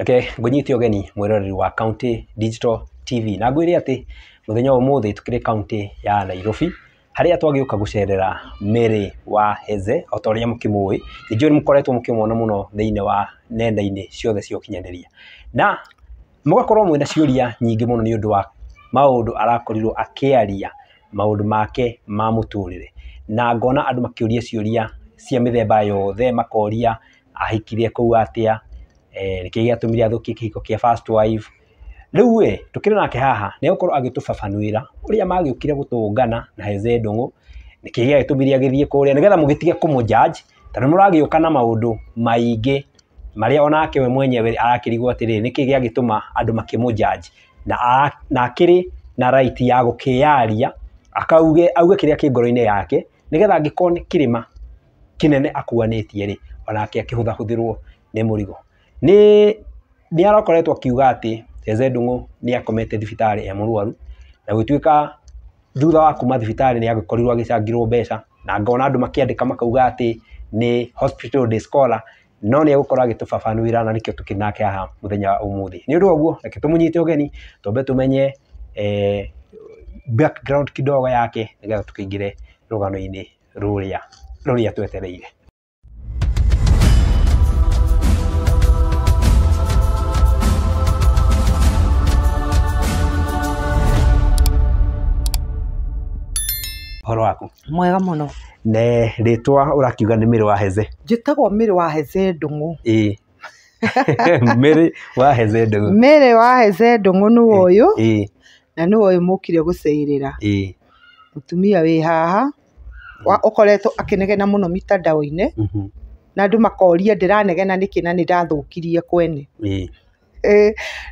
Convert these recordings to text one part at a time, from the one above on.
reke ngũnyite ũgeni mwĩroreri wa County Digital TV na ngwĩre atĩ mũthenya ũmũthĩ tũkĩrĩ kaunti ya Nairobi harĩa twagĩũka gũcerera Mary wa Heze o ta ũrĩa mũkĩmũĩ nĩnjũĩ nĩ mũkoretwo mũkĩmwona mũno thĩinĩ wa nenda-inĩ ciothe cia ũkinyanĩria na mũgakorwo mwĩna ciũria nyingĩ mũno nĩ ũndũ wa maũndũ arakorirwo akĩaria maũndũ make ma mũtũrĩre na ngona andũ makĩũria ciũria cia mĩthemba yothe makoria ahikire kũu atĩa Eh, kä gä atåmire athåkie kä hiko kä rä u ä tå kä rä nake haha nä agåkorwo agä tå babanwä ra å rä a magä å kire gå tå na heze ndångå nä kä gä agä tå mire agä thiä kå rä a nä getha må gä tige kå må tondå må ragä å ka na maå ndå maingä marä a onake we mwenyewe arakä rigwo atä rä nä kä gä agä tå ma andå makä må na akä rä na right ya gå kä yaria akauge auge kä rä a kä ngoro-inä yake nä getha angä korwo nä kä rä ma kä nene akuanä tie rä onake akä hå thahå thä rwo nä må rigo ni ni arakoretwa kiuga ati Eze Ndung'u nĩ akomete thibitari ya murwaru na gũtuĩka thutha wa kuma thibitari ni agikorirwa agĩcangĩrwo mbeca na ngona andu makiandika makauga ati ni hospital de scola no nĩ egũkorwo agĩtũbabanũrĩra na nĩkĩo tukinake nake haha mũthenya wa ũmũthĩ. Nĩ ũndũ wa ũguo reke tũmũnyite ũgeni eh, background kidogo yake nĩgetha tũkĩingĩre rugano-ini ruria ruria twetereire. horo waku mwega muno ne ritwa urakiuga ni miri wa heze njitagwo miri wa heze ndungu e. miri wa heze ndungu miri wa heze ndungu ni woyu ii na ni woyu mukire guceerera e. mutumia wi haha wa ukoretwo akinegena muno mitandao-ini mhm. na andu makoria ndiranegena niki na nindathukirie kwene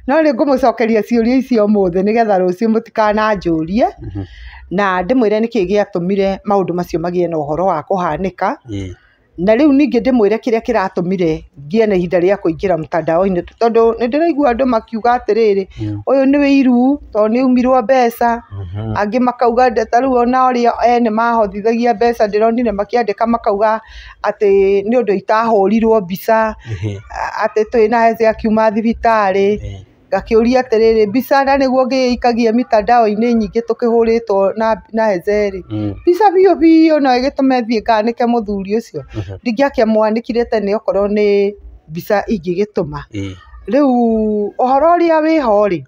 no rä ngå må cokeria ciå ria icio må thä nä getha rå ciå må tikananjå rie mhm na ndimwire niki giatumire maundu macio magie na uhoro wa kuhanika hmm. na riu ningi ndimwire kiria kiratumire ngie na ihinda ria kuingira mtandao-ini tondu nindiraigua andu makiuga atiriri uyu mm. ni wiiru tondu ni umirwo mbeca mm angi makauga ta riu ona oria ene mahothithagia mbeca ndironire makiandika makauga ati ni undu itahurirwo mbica mm -hmm. ati twina heze akiuma thibitari hmm ngakĩũria atĩrĩrĩ mbica na nĩguo ngĩikagia mitandao-inĩ nyingĩ tũkĩhũrĩtwo na Eze-rĩ mm. mbica biũ biũ no ĩgĩtũme thiĩ nganĩke mũthuri ũcio ndingĩakĩmwanĩkire mm-hmm. tene okorwo nĩ mbica ingĩgĩtũma rĩu ũhoro ũrĩa wĩho-rĩ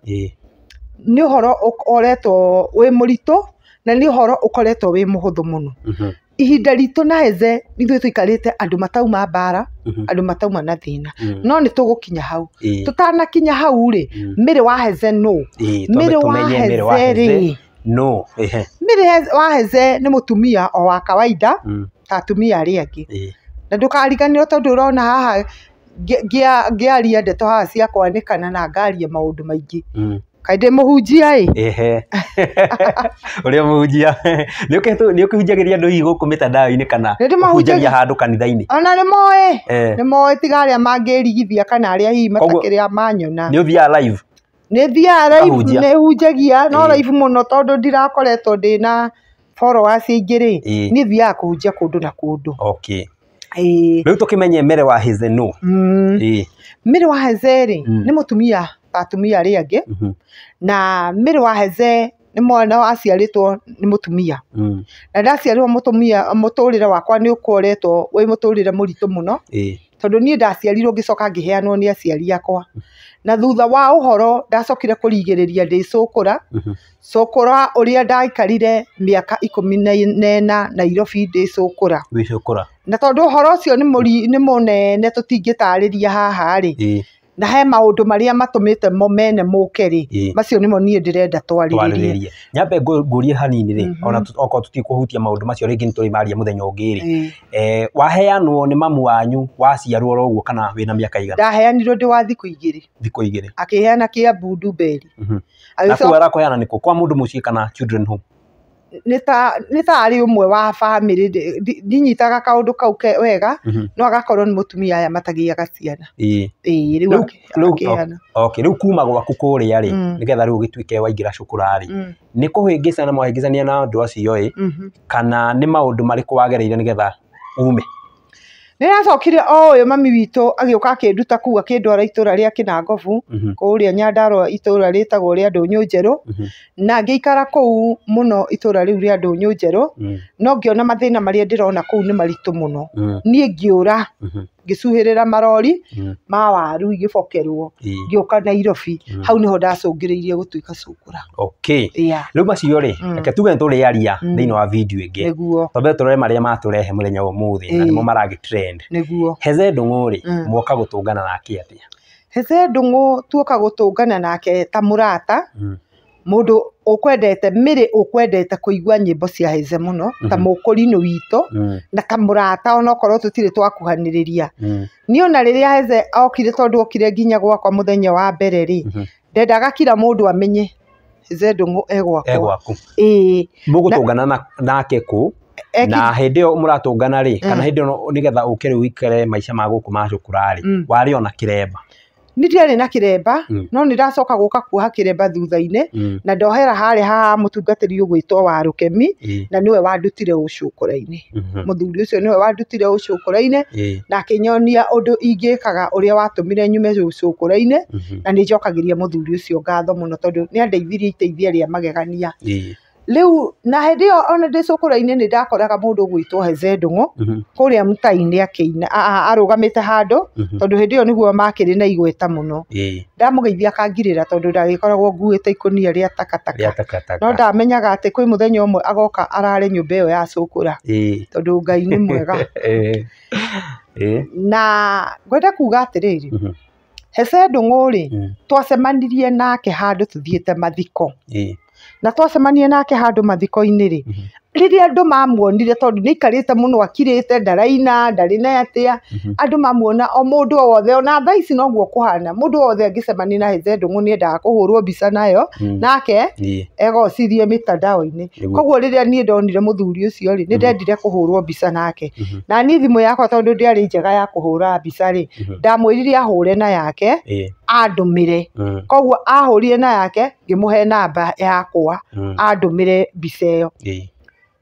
nĩ ũhoro ũkoretwo wĩ mũritũ na nĩ ũhoro ũkoretwo wĩ mũhũthũ mũno mm-hmm ihinda ritå na hethe ithuä tå ikarä te andå matauma mbara mhm. andå matauma na thä na mhm. no nä tå gå kinya hau tå tanakinya hau rä mä rä wa hethe no mä rä wa hethe no mä rä wa nä må tumia o wa kawaida mhm. ta atumia arä angä na ndå kariganä rwo tondå rona haha ngä aria ndeto haha ciakwanä kana na ngaria maå ndå maingä kaide må hunjia ä ehe å rä a må hunjia nä å kä hunjagä ria andå hihi gå kå mä tandao-inä kana hunjagia handå kanitha ona nä moä ee. nä moä tiga arä a mangä rigithia kana arä a hihi matakä rä a manyona nä å thiaga nä thiaga nä hunjagia no raibu må no tondå ndirakoretwo ndä na followers ingä rä nä thiaga kå hunjia kå ndå na kå ndå okay rä u tå kä menye mere wa hezeno mm. wa heze rä mm. nä må tumia atumia aria angä mm-hmm. na mä wa hethe nä mwana waciarätwo nä må tumia mm-hmm. na ndaciarä må må tå rä re wakwa nä å koretwo wä må tå rä re må ritå må no tondå niä ndaciarirwo ngä coka ngä heanwo nä aciari akwa na thutha wa å horo ndacokire kå rigä rä ria ndä cåkå ra mm-hmm. cåkå ra å rä a ndaikarire mä aka ikå mi nena nairobi ndä cåkå ra na tondå å horo å cio nä må nene tå tingä tarä ria haha rä na he maundu maria matumite mo mene mukeri macio nimo nie ndirenda twariririe nyambe ngurie hanini ri mhm. ona oko tutikuhutia maundu macio ringi niturimaria muthenya ungi ri eh waheanwo ni mamu wanyu waciarwo roguo kana wina miaka igana ndaheanirwo ndi wa thiku igiri thiku igiri akiheana kia mbundu mberi mhm. na kuara kuheana niku kwa mundu mucii kana children home nä ari umwe å mwe wa bamä rä ndinyitaga kaå ndå kau wega mhm. no agakorwo nä må tumia aya matagä aga ciana rä u kuma gwaku kå rä a rä mm. nä getha rä u gä tuä waingä ra cå mm. kå rarä nä kå hä ngä cana ngä cania na andå acio ä mhm. kana nä maå ndå marä kå wagereire nä getha ume racokire o oh, yo mami witũ agĩũka akĩnduta kuu akĩndwara itũra rĩa kĩnangobu mhm. kũrĩa nyandarũa itũra rĩtagwo rĩa ndũnyũ njerũ mhm. na ngĩikara kũu mũno itũra rĩu rĩa ndũnyũ njerũ mhm. no kå u nä maritå må no niä ngä å ra ngĩcuhĩrĩra marori mm. ma waru igĩbokerwo mm. na Nairobi mm. hau ho niho ndacũngĩrĩirie gũtuĩka cũkũra u macio rĩ reke tuge thä thĩinĩ wa video ĩngĩ twambe tũrore marĩa matũrehe mũthenya wa ũmũthĩ na nĩmo maragĩ trend Heze Ndung'u rä mwoka ngana nake atĩa Heze Ndung'u tuoka ngana nake ta mũrata mundu ukwendete miri ukwendete kuigua nyimbo cia hize muno ta mukuri mhm. mm witå na kamurata onakorwo tutire twakuhaniriria ni ona riria mm. hize okire tondu okire nginya gwakwa muthenya wa mbere ri mhm. ndendaga kila mundu amenye hize ndungu egwaku e ii mugutungana nake ku e na hindi iyo muratungana ri kana mm. hindi iyo nigetha ukire uikare maica ma guku ma mm -hmm. wari ona kireba nä ndiarä na kä remba mm. no nä ndacoka gå ka kuoha kä remba thutha-inä mm. na ndohera harä ha må tungatä ri å gwä two wa rå kemi mm. na nä we wandutire å cå kå ra-inä må mm-hmm. thuri å cio nä we wandutire å cå kå ra-inä na akä nyonia å ndå ingä kaga å rä a watå mire nyume å cå kå ra-inä na nä njokagä ria må thuri å cio ngatho må no tondå nä andeithirie iteithia rä a magegania riu na hindi yo ona ndi cukuru-ini ni ndakoraga mundu ugwitwo heze ndungu mhm. kuria mtaini akiina arugamite handu mhm. tondu hindi yo niguo makiri na igweta muno ndamugeithia kangirira tondu ndagikoragwo nguite ikunia ria takataka no ndamenyaga ati kwi muthenya umwe agoka arare nyumba iyo ya cukura tondu ngai ni mwega na ngwenda kuga atiriri mhm. heze ndungu ri twacemanirie nake handu tuthiite mathiko na twacemanie nake handå mathiko-inä rä rĩrĩa andũ mamuonire tondũ nĩ aikarĩte mũno akirĩte ndaraina ndarĩ na atĩa mhm. andũ mamuona o mũndũ o wothe ona thaa ici noguo kũhana mũndũ wothe angĩcemania na Hethe Ndung'u nĩ endaga kũhũrwo mbica nayo hmm. nake egocirie mitandao-inĩ koguo rĩrĩa niĩ ndonire mũthuri ũcio rĩ nĩ ndendire mhm. kũhũrwo mbica nake mhm. na niĩ thimũ yakwa tondũ ndĩarĩ njega ya kũhũra mbica rĩ ndamwĩrire ahũre na yake andũmĩre hmm. koguo ahũrire na yake ngĩmũhe namba yakwa hmm. andũmĩre mbica ĩyo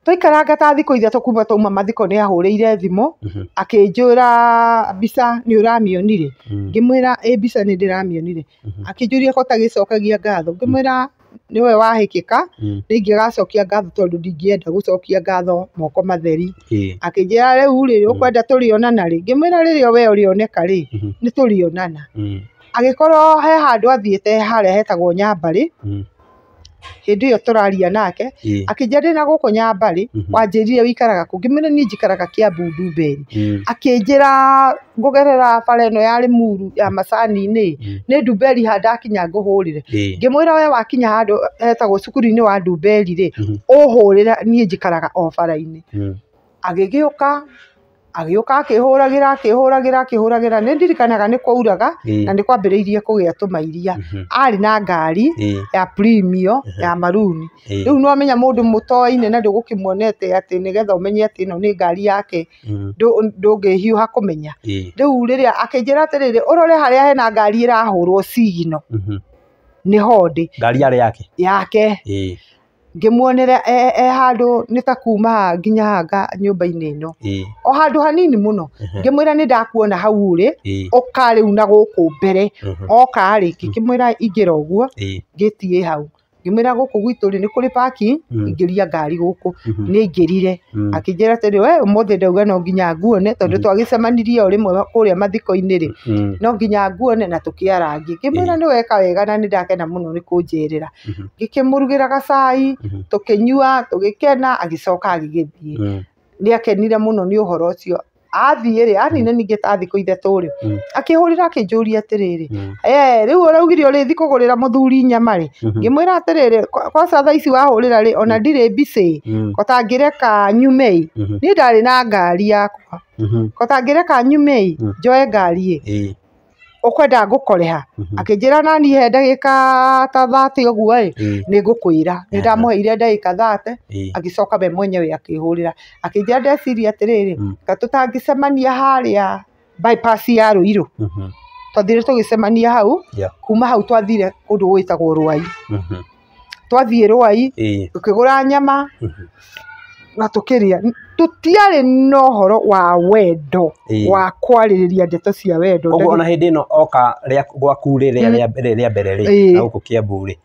twaikaraga ta thikå ithatå kuma twauma mathiko nä ahå rä ire thimå mhm. akä ra mbica nä å ramionire mm. ngä mwä ra ä mbica nä ndä ramionire mhm. akä njå ria kotagä cokagia ngatho ngä mwä ra nä we wahä ka mm. rä ngä gacokia ngatho tondå ndingäenda gå cokia ngatho moko matheri akä njä ra rä u rä å kwenda tå rä onana rä ngä mwä ra rä rä o we å rä oneka rä mhm. nä tå rä onana mm. agä korwo he handå athiä te harä hetagwo nyambarä hindi iyo turaria nake akinjari na guku nyambari mhm. wanjirire wikaraga kå ngä ni njikaraga kä bundu ndumberi mhm. akä ngugerera bara ä no yarä muru ya macani-inä mhm. nä duberi handa akinya ngå hå rä re ngä mwä ra we wakinya handå hetagwo cukuru-inä wa ndumberi rä å hå rä niä njikaraga o bara-inä agä gä å ka agĩũka akĩhũragĩra akĩhũragĩra akĩhũragĩra nĩ ndirikanaga nĩ kwauraga na gä kwambĩrĩirie kũgĩa tũmairia arä na ngari ya premium ya maruni rĩu no menya mũndũ mũtoaine na getha å menye atä ä no nä ngari yake ha ra atä rä rä å rore harä a hena ngari rwo cigino nä ndĩ ngari yarĩ yake yake ngĩmuonere e, e handũ nĩ ta kuma nginya hanga nyũmba-inĩ ĩno o handũ hanini mũno ngĩmwĩra nĩ ndakuona hau ũrĩ ũka rĩu na gũkũ mbere oka rĩ ngĩkĩmwĩra ingĩra ũguo ngĩti ĩ hau ngimira guku gwitu ri ni kuri paki mm. ingiria ngari guku mm-hmm. ni ingirire mm. akinjira atiri we umuthi ndauga no nginya nguone tondu mm-hmm. twagicemanirie o rimwe kuria mathiko-ini ri mm. no nginya nguone na tukiarangi ngimira ni weka wega na ni ndakena muno ni kunjirira mm-hmm. ngikimurugira gacai tukinyua tugikena agicoka agigithie ni akenire muno ni uhoro ucio athiä rä ani na ningä ta thikå ithatå rä akä hå rä ra akä njå ria atä rä rä rä u å raugire å rä thi kå gå rä ra må thuri nyama rä ngä mwä ra atä rä rä kwaca tha ici wahå rä ra rä ona ndirä mbicä kota ngä reka nyumei nä ndarä na ngari yakwa hmm. kota ngä reka nyumei hmm. njoe ngari ä ukwenda ngukoreha mhm. akinjira nani he ndagika ta thate uguo i mm. ni ngukwira ni ndamuheire ndagika thate mm. agicoka we akihurira akinjira ndeciria atiriri ka mm. tutangicemania haria bypass ya ruiru mhm. twathire tugicemania hau kuma hau twathire kundu gwitagwo rwai mhm. twathiä rwai tå kä gå ra nyama na tå kä tutiare na horo wa wendo wa kwarĩrĩria ndeto cia wendo koguo na hĩndĩ no oka gwaku ria ria mbere ri na gũkũ kia buri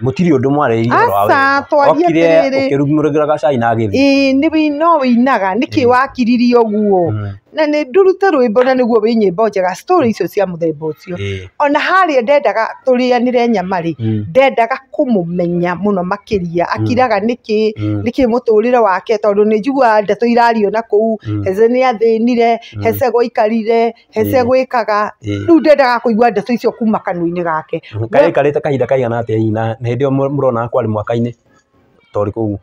mutiri å ndå mwarä wa å kä rumå rä ra gacai na agä thiä no wä inaga nä kä wakiririe å guo mm na nä ndurute rwimbo na nä guo wä nyä mbo njega story icio cia må themba å cio ona harä ndendaga tå rä anä re nyamarä mm. ndendaga kå må menya må no makä ria mm. akiraga nä kä må mm. tå rä re wake tondå nä njiguaga ndeto irario na kå u hece nä athä nire hece gwaikarire hece gwä kaga rä u ndendaga kå igua ndeto icio kuma kanua-inä gake karä te kahinda kaigana atä na hä ndä ä yo må ronaga kwarä mwaka-inä torä kå u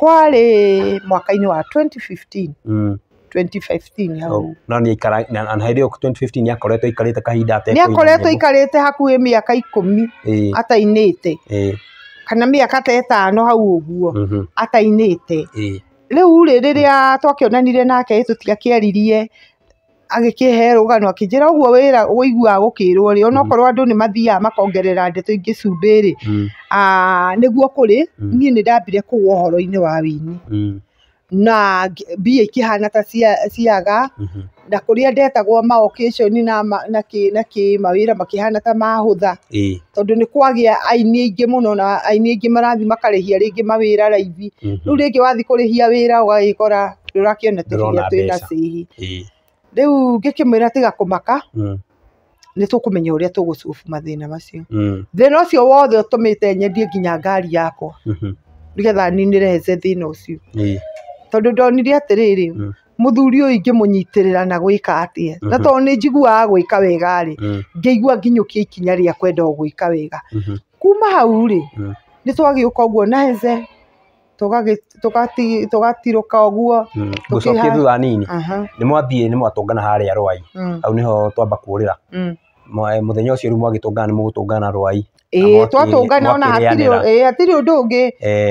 kwarä mwaka-inä wa 2015 2015 hau oh, na nä aikara na te kahinda atä akoretwo aikarä te hakuhä mä aka ikå mi atainä te kana mä aka tetano hau å guo mhm. atainä te ee. rä u rä rä rä a twakä onanire nake tå tigakä agikihe rugano akinjira uguo wira wiguaga gukirwo ri onokorwo mm. andu ni mathiaga makongerera ndeto ingi cumbi ri mm. niguo kuri mm. nie ni ndambire kuwa uhoro-ini wa wini na mbia ikihana ta ciaga mm-hmm. na kuria ndetagwo ma occasion na na ki na ki mawira makihana ta mahutha tondu ni kwagia aini aingi muno na aini aingi marathi makarihia ringi mawira raithi mm-hmm. riu ringi wathi kurihia wira ugagikora ndurakiona turia twina cihi riu ngikimwira tiga kumaka mm. nä tå kå menya å rä a tå gå cubu mathä macio mm. thä na å cio wothe å tå mä te nyendie nginya ngari yakwa mm-hmm. nä getha ninä rehe thä na å cio tondu ndonire atiriri muthuri mm. uyu ngimunyitirira na gwika atia na mm-hmm. tondu ni njiguaga gwika mm. wega ri ngiigua nginyukia ikinya ria kwenda gwika wega kuma hau ri mm. ni twagiuka uguo na eze tugatiruka uguo gucokia thutha nini ni mwathiä nä mwatångana harä rwai hau nä ho twamba kuå rä ra muthenya ucio riu mwagitungana ni mugutungana rwai twatungana ona hatirä å ndå å ngä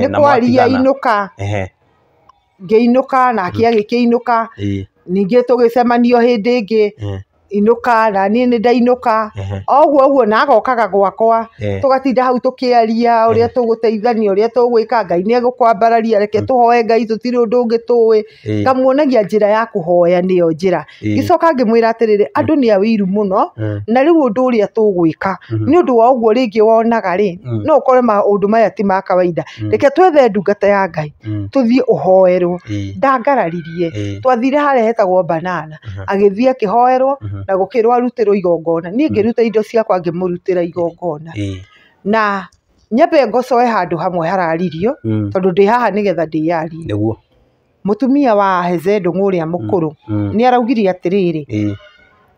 nä kwaria ka ngä inå ngĩinũka nake mm. agĩkĩinũka ningĩ tũgĩcemanio hĩndĩ ngä inuka na ni nä ndainuka ogwo ogwo na agokaga gwakwa tugatinda hau tukiaria uria tuguteithania uria tugwika ngai ni gukwambararia reke mm. tuhoe ngai tutirä å ndå å ngä tåä ya kuhoya ni yo njira gicoka ngimwira mm. andũ andu ni awiru muno mm. na rĩu ũndũ ũrĩa tũgwĩka mm-hmm. ni ũndũ wa ogwo ringi wonaga ri no ukore ma undu maya ti ma kawaida reke twethe ndungata ya ngai tũthiĩ ũhoerwo ndangararirie twathire harĩa hetagwo banana agithia akĩhoerwo Mm. na gå kä rwo arutä igongona niä mm. ngä ruta indo ciakwa ngä må rutä ra mm. igongona na nyambe ngocoe handå hamwe hararirio tondå ndä haha nä getha ndä yarie må tumia wa hezendå ngå rä a må kå rå nä araugire atä rä rä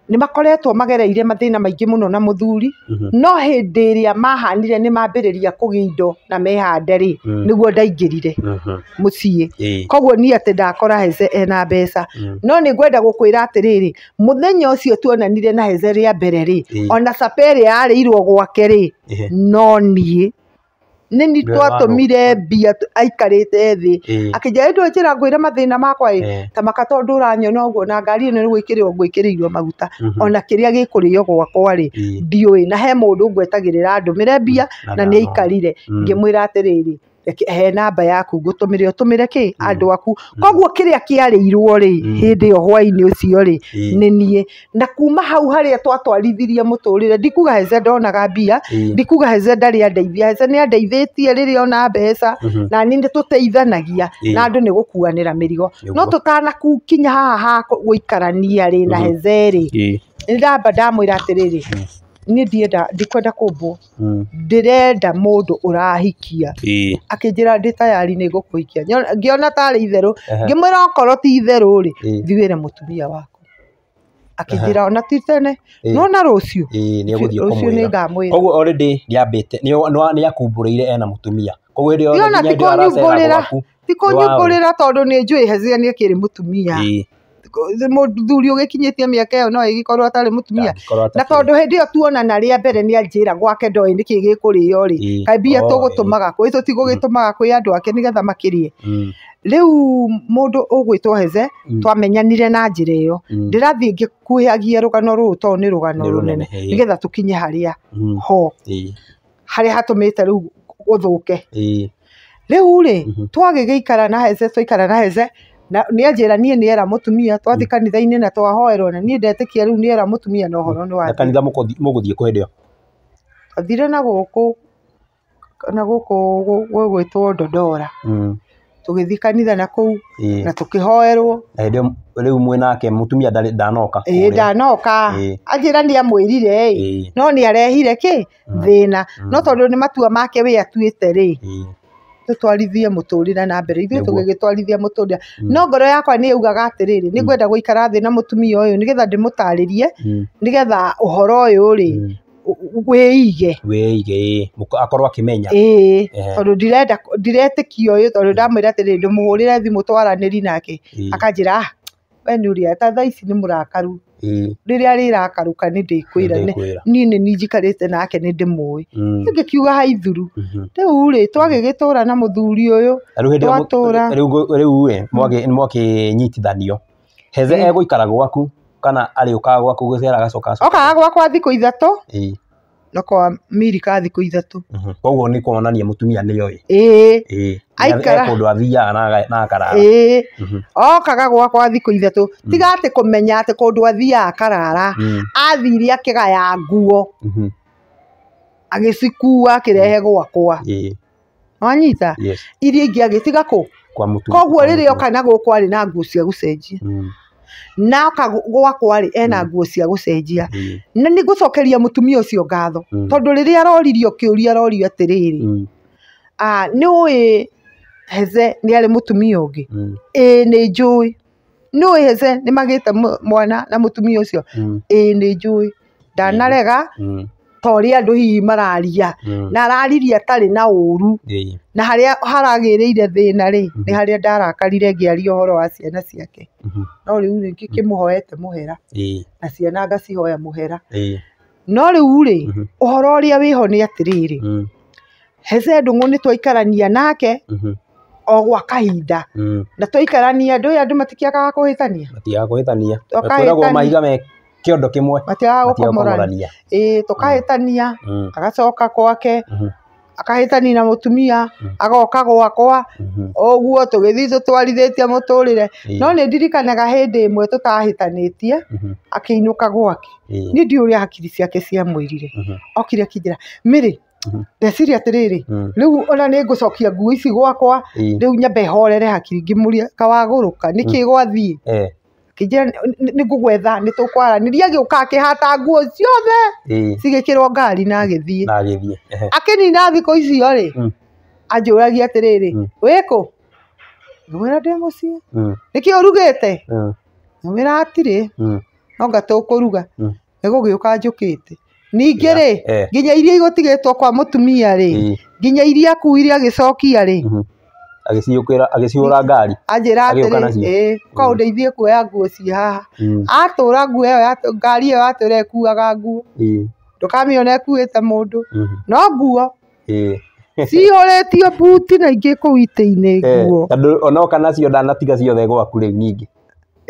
nä makoretwo magereire mathĩna maingĩ mũno na mũthuri mhm. no hĩndĩ ĩrĩa mahanire nĩ mambĩrĩria kũgĩa indo na mehande rĩ mhm. nĩguo ndaingĩrire mhm. mũciĩ koguo niĩ atĩ ndakora Heze ena mbeca no nĩ ngwenda gũkwĩra atĩrĩrĩ mũthenya ũcio tuonanire na Heze rĩa mbere rĩ ona caba ĩrĩa irwo gwake rĩ no niĩ nä ni mire mbia aikarĩte thĩ akĩnjĩra ndå njä ra ngwä re mathĩna makwa ä ta maka tondå å ranyona å guo na ngari ä no nä gwä rä ngwä kä rä maguta mhm. ona kä rä a gä kå rä o gwakwa rä ndiå ä na he må ndå ngwetagä rä ra mä re mbia mm. na nä aikarire mm. ngä mwä ra atä rä rä he namba yaku gutumire utumire ki mm. andu aku mm. koguo kĩrĩa kĩarĩirwo ri mm. hĩndĩ yo hwaini ucio ri ni nie na kuma hau harĩa twatwarithirie muturire ndikuga Heze ndonaga mbia ndikuga Heze ndari andeithia Heze ni andeithĩtie rĩrĩa ona mbeca mm-hmm. na niĩ nĩ na andu ni gukuanira mirigo no kinya haha ha gũikarania rĩ na mm-hmm. Heze ri nĩ ndamba ndamwĩra atĩrĩrĩ niä ndienda må ndå å rahikia akä njä ra ndä tayari nä ngå kå hikia ona tarä itherå mwä ra okorwo ti itherå rä thiwä re tumia waku akĩnjä ra ona ti tene nona rå ciå rå cio nä ngamwä ra koguo rä ambä te nä akumbå rä ire ena må tumia ona tikå nyumbå rä ra tikå nyumbå rä ra tondå nä njå ä hezia nä kä rä må tumia mũthuri ũgĩkinyĩtie mĩaka ĩyo no ĩgĩkorwo atarĩ mũtumia na tondũ hĩndĩ ĩyo tuonana rĩa mbere nĩ anjĩra gwake ndoĩ nĩ kĩĩ gĩkũrĩo rĩ kaĩ mbia tũgũtũmaga kwĩ tũtigũgĩtũmaga kwĩ andũ ake nĩgetha makĩrie mm. rĩu mũndũ ũgwĩtwo Heze mm. twamenyanire na njĩra ĩyo mm. ndĩrathiĩ ngĩkuhagia rũgano rũrũ tondũ nĩ rũgano rũnene nĩgetha tũkinye harĩa ho harĩa hatũmĩte rĩu gũthũke rĩu rĩ mm-hmm. twagĩgĩikara na Heze twaikara na Heze na nä anjä niä nä era må tumia twathiä mm. kanitha-inä na twahoerwo na niä ndetä kia rä u nä era må tumia na å horo nä wa kanitha må gå thiä kå hä twathire na gå na gå kå two ndondora mm. tå gä thiä kanitha na kå u na tå kä hoerwo na rä u mwä nake må tumia ndanoka ä ndanoka anjä ra nä amwä rire no nä arehire kä mm. thä na no tondå nä matua make wä atuä te rä tutwarithie muturire na mbere ithuĩ tũgĩgĩtwarithia muturire mm. no ngoro yakwa nĩ yaugaga atĩrĩrĩ nĩ mm. ngwenda gũikara thĩ na mũtumia ũyũ nĩgetha ndĩmũtarĩrie mm. nĩgetha ũhoro ũyũ rĩ wĩige wĩige akorwo akĩmenya ĩĩ tondũ ndirenda ndiretĩkia ũyũ tondũ ndamwĩra atĩrĩrĩ ndĩmũhũrĩre thimũ twaranĩrie nake akanjĩra ah, we nĩ ũrĩa ta thaa ici nĩ mũrakaru ndä kwä ni ndikwira ni ni te nake ni ndimui mm. ngikiuga haithuru gä mm-hmm. tå ra na muthuri uyu twatura riu we mwakinyitithanio heze ikara gwaku kana arĩũkaga gwaku gũcera agacoka acoka okaga gwakwa thikå ithatå na kwa miri ka thikå ithatå mhm. koguo nä kuonania må tumia yoi oä ä aikara kå ndå athiaga na akarara ä mhm. okaga gwakwa thikå ithatå mhm. tiga atä kå menya atä kå ndå athiaga akarara athiri akä gaya nguo agä cikua akä rehe gwakwa wanyita iria ingä agä tiga kå koguo rä rä oka na gå na nguo cia gå cenjia na gwakwa-rĩ ena mm. nguo cia cenjia mm. na må tumia å cio ngatho mm. tondũ rĩrĩa aroririo kĩũria arorio nä å ä Heze nĩ arĩ ä nä njå ä nä å ä Heze magä te mwana na mũtumia ä nä njå ä ndanarega ta a andå hihi mararia mm. na arariria atarĩ na ru na thä na rä nä harä a ndarakarire å horo wa ciana ciake mm-hmm. no må hoete må hera na ciana ngacihoya hera no rĩu rĩ mm-hmm. ũhoro ũrĩa wĩho rä atĩrĩrĩ mm. Heze Ndung'u nä twaikarania nake mm-hmm. o gwa kahinda mm. na twaikarania ndũĩ andũ matiagaga kũhĩtania matiagaga kũhĩtania tũkahĩtania kiondo kimwe matiagåkomorania ä tå agacoka kwake mm-hmm. akahätania na må tumia mm. agoka gwakwa å mm-hmm. guo tå gä thiä tå twarithä tie må tå rä re no nä ndirikanaga hä ndä ä mwe tå tahätanä tie mm-hmm. akä inå ka gwake nä ndiå å rä a hakiri ciake ciamwä rire okire akinjä ra mä rä ndeciria atiriri mm. riu ona ni ngucokia nguo ici gwakwa riu nyambe horere hakiri ka kawaguruka niki mm. gwathiä kinjira ni ngå gwetha nä tå riagi ukake å ka akä hata nguo ciothe cigä kä rwo ngari na agä thiä akä nina thikå icio rä hmm. anjå ragia atä rä rä hmm. wä kå ngä ra ndä ciä hmm. nä kä å rugä te ra atirä no nga kå ruga nä gå gä å ka kä te ningä rä eh. nginya iria igå tigä two kwa må tumia rä nginya iria iria agä cokia rä agiciukira agiciura ngari anjĩra atĩrĩ kwa mm. ũndeithie kuoya nguo ci haha mm. atura nguo ĩyo ngari ĩyo yatũra ĩkuaga nguo ndũkamĩona ĩkuĩte mundu mm-hmm. no nguo tio mbuti na ingĩ kũu itĩ-inĩ nguo tondũ onoka nacio ndanatiga cio gwaku rĩu ningi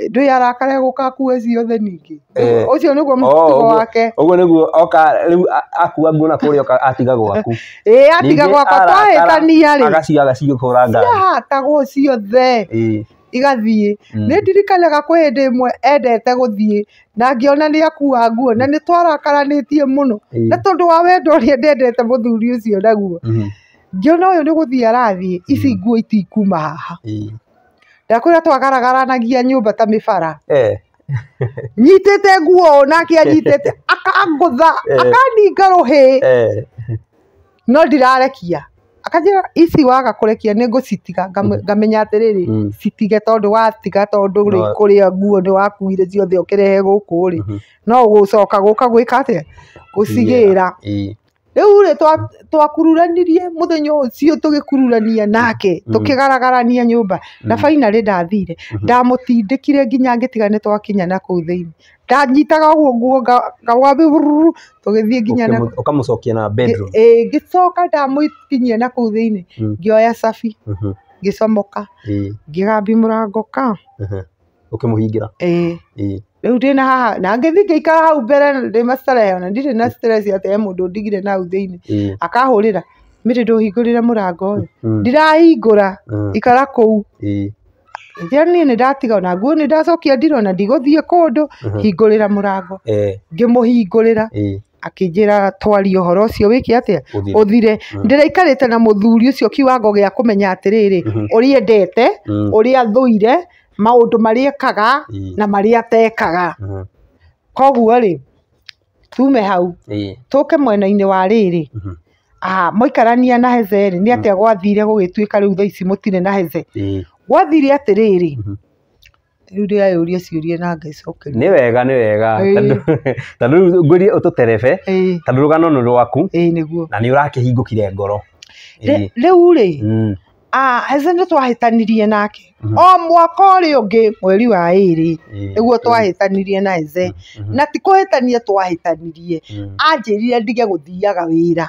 ndwä arakare gå ka ciothe ningä å eh. cio nä oh, wake å guo oka rä akua nguo na kå atiga gwaku ä eh, atiga gwakwa twahä tania agaciaga cihå ra ngaiahatagwo ciothe eh. igathiä hmm. nä ndirikanaga kwä hä ndä mwe endete gå thiä na ngäona nä akua nguo na hmm. nä twarakaranä tie må no na tondå wa wendo å rä a ndendete må thuri å cio naguo hmm. ngäona å yå nä gå arathiä ici nguo itikuma haha ndakwira twagaragaranagia nyumba ta mibara eh nyitite nguo nake anyitite akangutha akaninga ruhi no ndirarekia akanjira ici waga kurekia ni ngucitiga mm. ngamenya atiriri mm. citige tondu watiga tondu ri kuria nguo ni wakuire ciothe ukirehe guku ri mm-hmm. no ugucoka guka gwika atia gucigira u rä twakururanirie tå gä kururania nake mm. nyå mba na baina mm. ri ndathire mm-hmm. kire nginya ngitigane twakinya na kuu thiini ndanyitaga å guo nguo ngawabiruru tå gä thiä nginya cokia na ngä coka ndamå kinyia na kå u thä inä ngä oya cabi mm-hmm. ngä comoka ngä gambi må rango ka å mm-hmm. kä må hingä ra riu ndä na haha na ngä thiä ngä ikara hau mbere ndä macerehe ona ndirä na stress atä he må ndå ndigire nau thä inä mm. akahå rä ra mä rä ndå hingå rä re må rango å yå mm. ndirahingå ra mm. ikara kå u njä niä nä ndatiga ona nguo nä ndacokia ndiro na ndigå thiä kå ndå hingå rä ra må rango ngä må hingå rä ra akinjira twaria uhoro ucio wiki atia uthire ndiraikarite na muthuri ucio kiwango gia kumenya atiriri uri mm-hmm. endete uri athuire maundu mariekaga hmm. na maria tekaga hmm. koguo ri tume hau tuke mwena-inä wa rä rä moikarania na heze ri nä atä gwathire gå gä tuä ka rä u thaici må na heze gwathire atä rä rä rä u ndärayå ria ciå na ngaicokeria nä wega nä wega tondå rä u ngå rie å tå terebe tondå rå nä na nä å rakä hingå kire ngoro rä u rä acenä ah, twahätanirie nake mhm. o mwaka å rä å ngä mweri wa ä rä nä guo twahätanirie na eze mhm, mhm. na tikå kå hä tania tanirie anjä rire ndige gå thiaga wä ra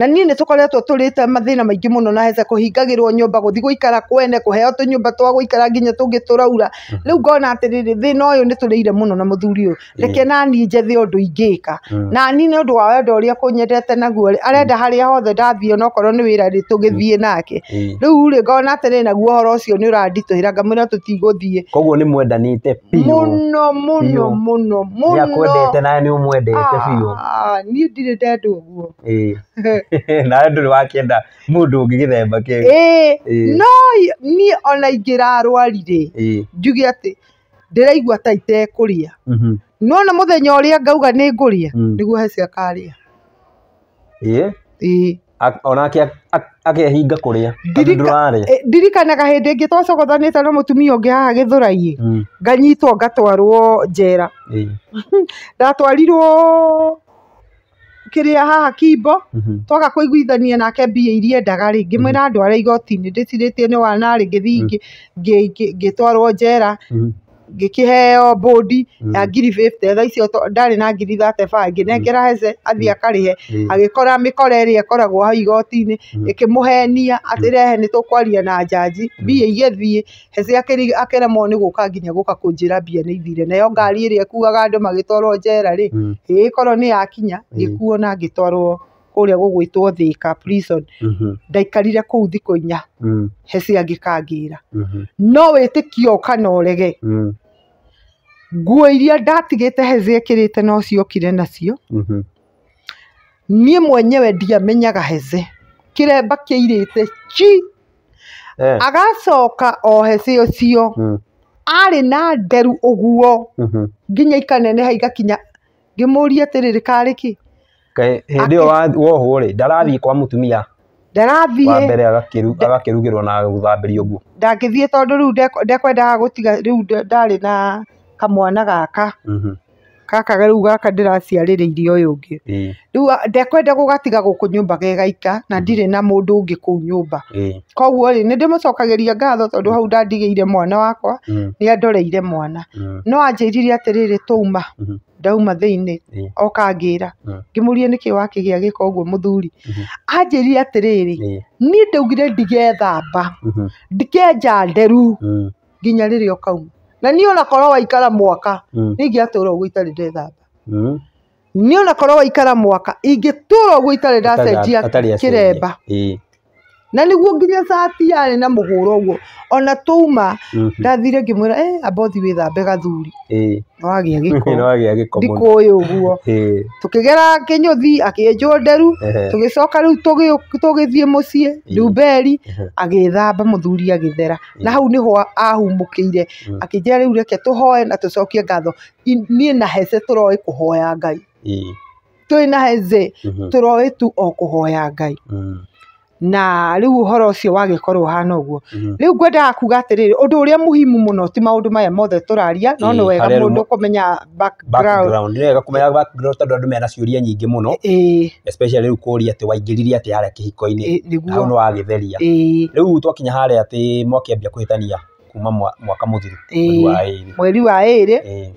na niĩ nĩ tũkoretwo tũrĩte mathĩna maingĩ mũno na hece kũhingagĩrwo nyũmba gũthi gũikara kwene kũheo tũnyũmba twa gũikara nginya tũngĩ tũraura hm. rĩu ngona atĩrĩrĩ thĩna ũyũ nĩ tũrĩire mũno na mũthuri ũyũ hm. reke nani njethe ũndũ ingĩka hm. nani nĩ ũndũ wa wendo ũrĩa kũnyendete naguo arenda harĩa hothe ndathiĩ onakorwo nĩ wĩra rĩ tũgĩthiĩ nake rĩu rĩ ngona atĩrĩrĩ naguo horo ũhoro ũcio nĩ ũranditũhĩra ngamwĩra tũtigũthiĩ koguo nĩ mwendanĩte mũno mũno mũno mũno nĩ akwendete nawe nĩ ũmwendete biũ ah, niĩ ndirĩ ndendwo ũguo na ndå rä wakenda må ndå å ngä gä themba no niä ona ingä rarwarire njuge atä ndä raigua ta itekå rä a nona må thenya å rä a ngauga nä ngå rä a nä guo eh ona ke onake akehinga kå rä a ndirikanaga hä ndä ngä twacogothanäte na må tumia å ngä haha gä thå mm. nganyitwo ngatwarwo njera ndatwarirwo kiria haha kimbo mhm. twaga kuiguithania nake mbia iria ndaga ri ngimwira mhm. ndware igoti-ini ni nĩ wanarĩ ngĩthiĩ mhm. ngĩtwarwo njera ngikiheo bodi mm. ya ngiri fifty tha icio ndari na ngiri thate bangi nengera mm. heze athi mm. akarihe agikora mikore ri ikoragwo hau igotini ikimuhenia atirehe nä tå kwaria na njanji mbia igĩthiĩ hece akĩremwo nĩ guka nginya guka kunjira mbia ni ithire nayo ngari ĩrĩa ĩkuaga andũ magĩtwarwo jera ri ikoro ni yakinya ngĩkuo na ngĩtwarwo kũrĩa gũgwĩtwo Thika prison mm-hmm. ndaikarire kũu thiko nya hece angikangira mm-hmm. no wĩtĩkio kana ũrege nguo iria ndatigĩte heze ekĩrĩte no ciokire nacio mm-hmm. nie mwenyewe ndiamenyaga heze kĩremba kĩirĩte chi eh. agacoka o hezi ũcio mm. ari na nderu ũguo mm-hmm. nginya ikaneneha igakinya ngĩmũria atĩrĩrĩ karĩ kĩ hĩndĩ ĩyo wohwo ri ndarathiĩ kwa mũtumia ndarathiĩ mbere rwo na gũthambĩrio nguo ndangĩthiĩ tondũ rĩu ndekwendaga rä u ndarä na kamwana gaka mhm. gaka rĩu gaka ndĩraciarĩrĩire ũyũ ũngĩ rĩu ah, ndekwenda kå nyå mba gegaika na mhm. ndirä na mũndũ ũngĩ nyå mba koguo rĩ nĩ ndĩmũcokagĩria ngatho tondå mhm. hau ire mwana wakwa nä andoreire mwana no rä atĩrĩrĩ twauma ndauma gä oka ngĩra ngĩmũria må thuri anjä rire atä rä rä niä ndaugire ndigethamba ndikenja nderu nginya rĩrĩa ũkauma na ni na korwo waikara mwaka hmm. ningiatura uguo itari ndethamba hmm. ni na korwo waikara mwaka ingitura uguo itari ndacenjia kiremba na niguo nginya sati yarä na må hå ra å guo ona tuma mhm. ndathire ngimwira mwä abothi eh, ambothi gathuri wagä a gä ko ndikå yå å guo tå kä gera kä nyå thi akä nderu tå gä coka rä u tå gä thiä må ciä rä agä thamba må thuri agä thera na hau nä ho ahumå kä ire reke tuhoe na tucokie ngatho niä na hese turoi kuhoya hoya ngai twä na hese mhm. tå tu okuhoya hoya ngai mhm na rä u å horo å cio wagäkorwo hana å guo mm-hmm. rä u ngwendaga kuga atä rä rä å ndå å rä a muhimu må no ti maå ndå maya mothe tå raria no mm, nä wega må ndå kå menya wega kå menya tondå andå mena ciå ria nyingä må no rä u kå ria atä waingä ririe atä harä a kä hiko-inä hau nä wagä theria rä u twakinya harä atä mwakĩambia kå hä tania kuma mwaka må thiru mweri wa ä rä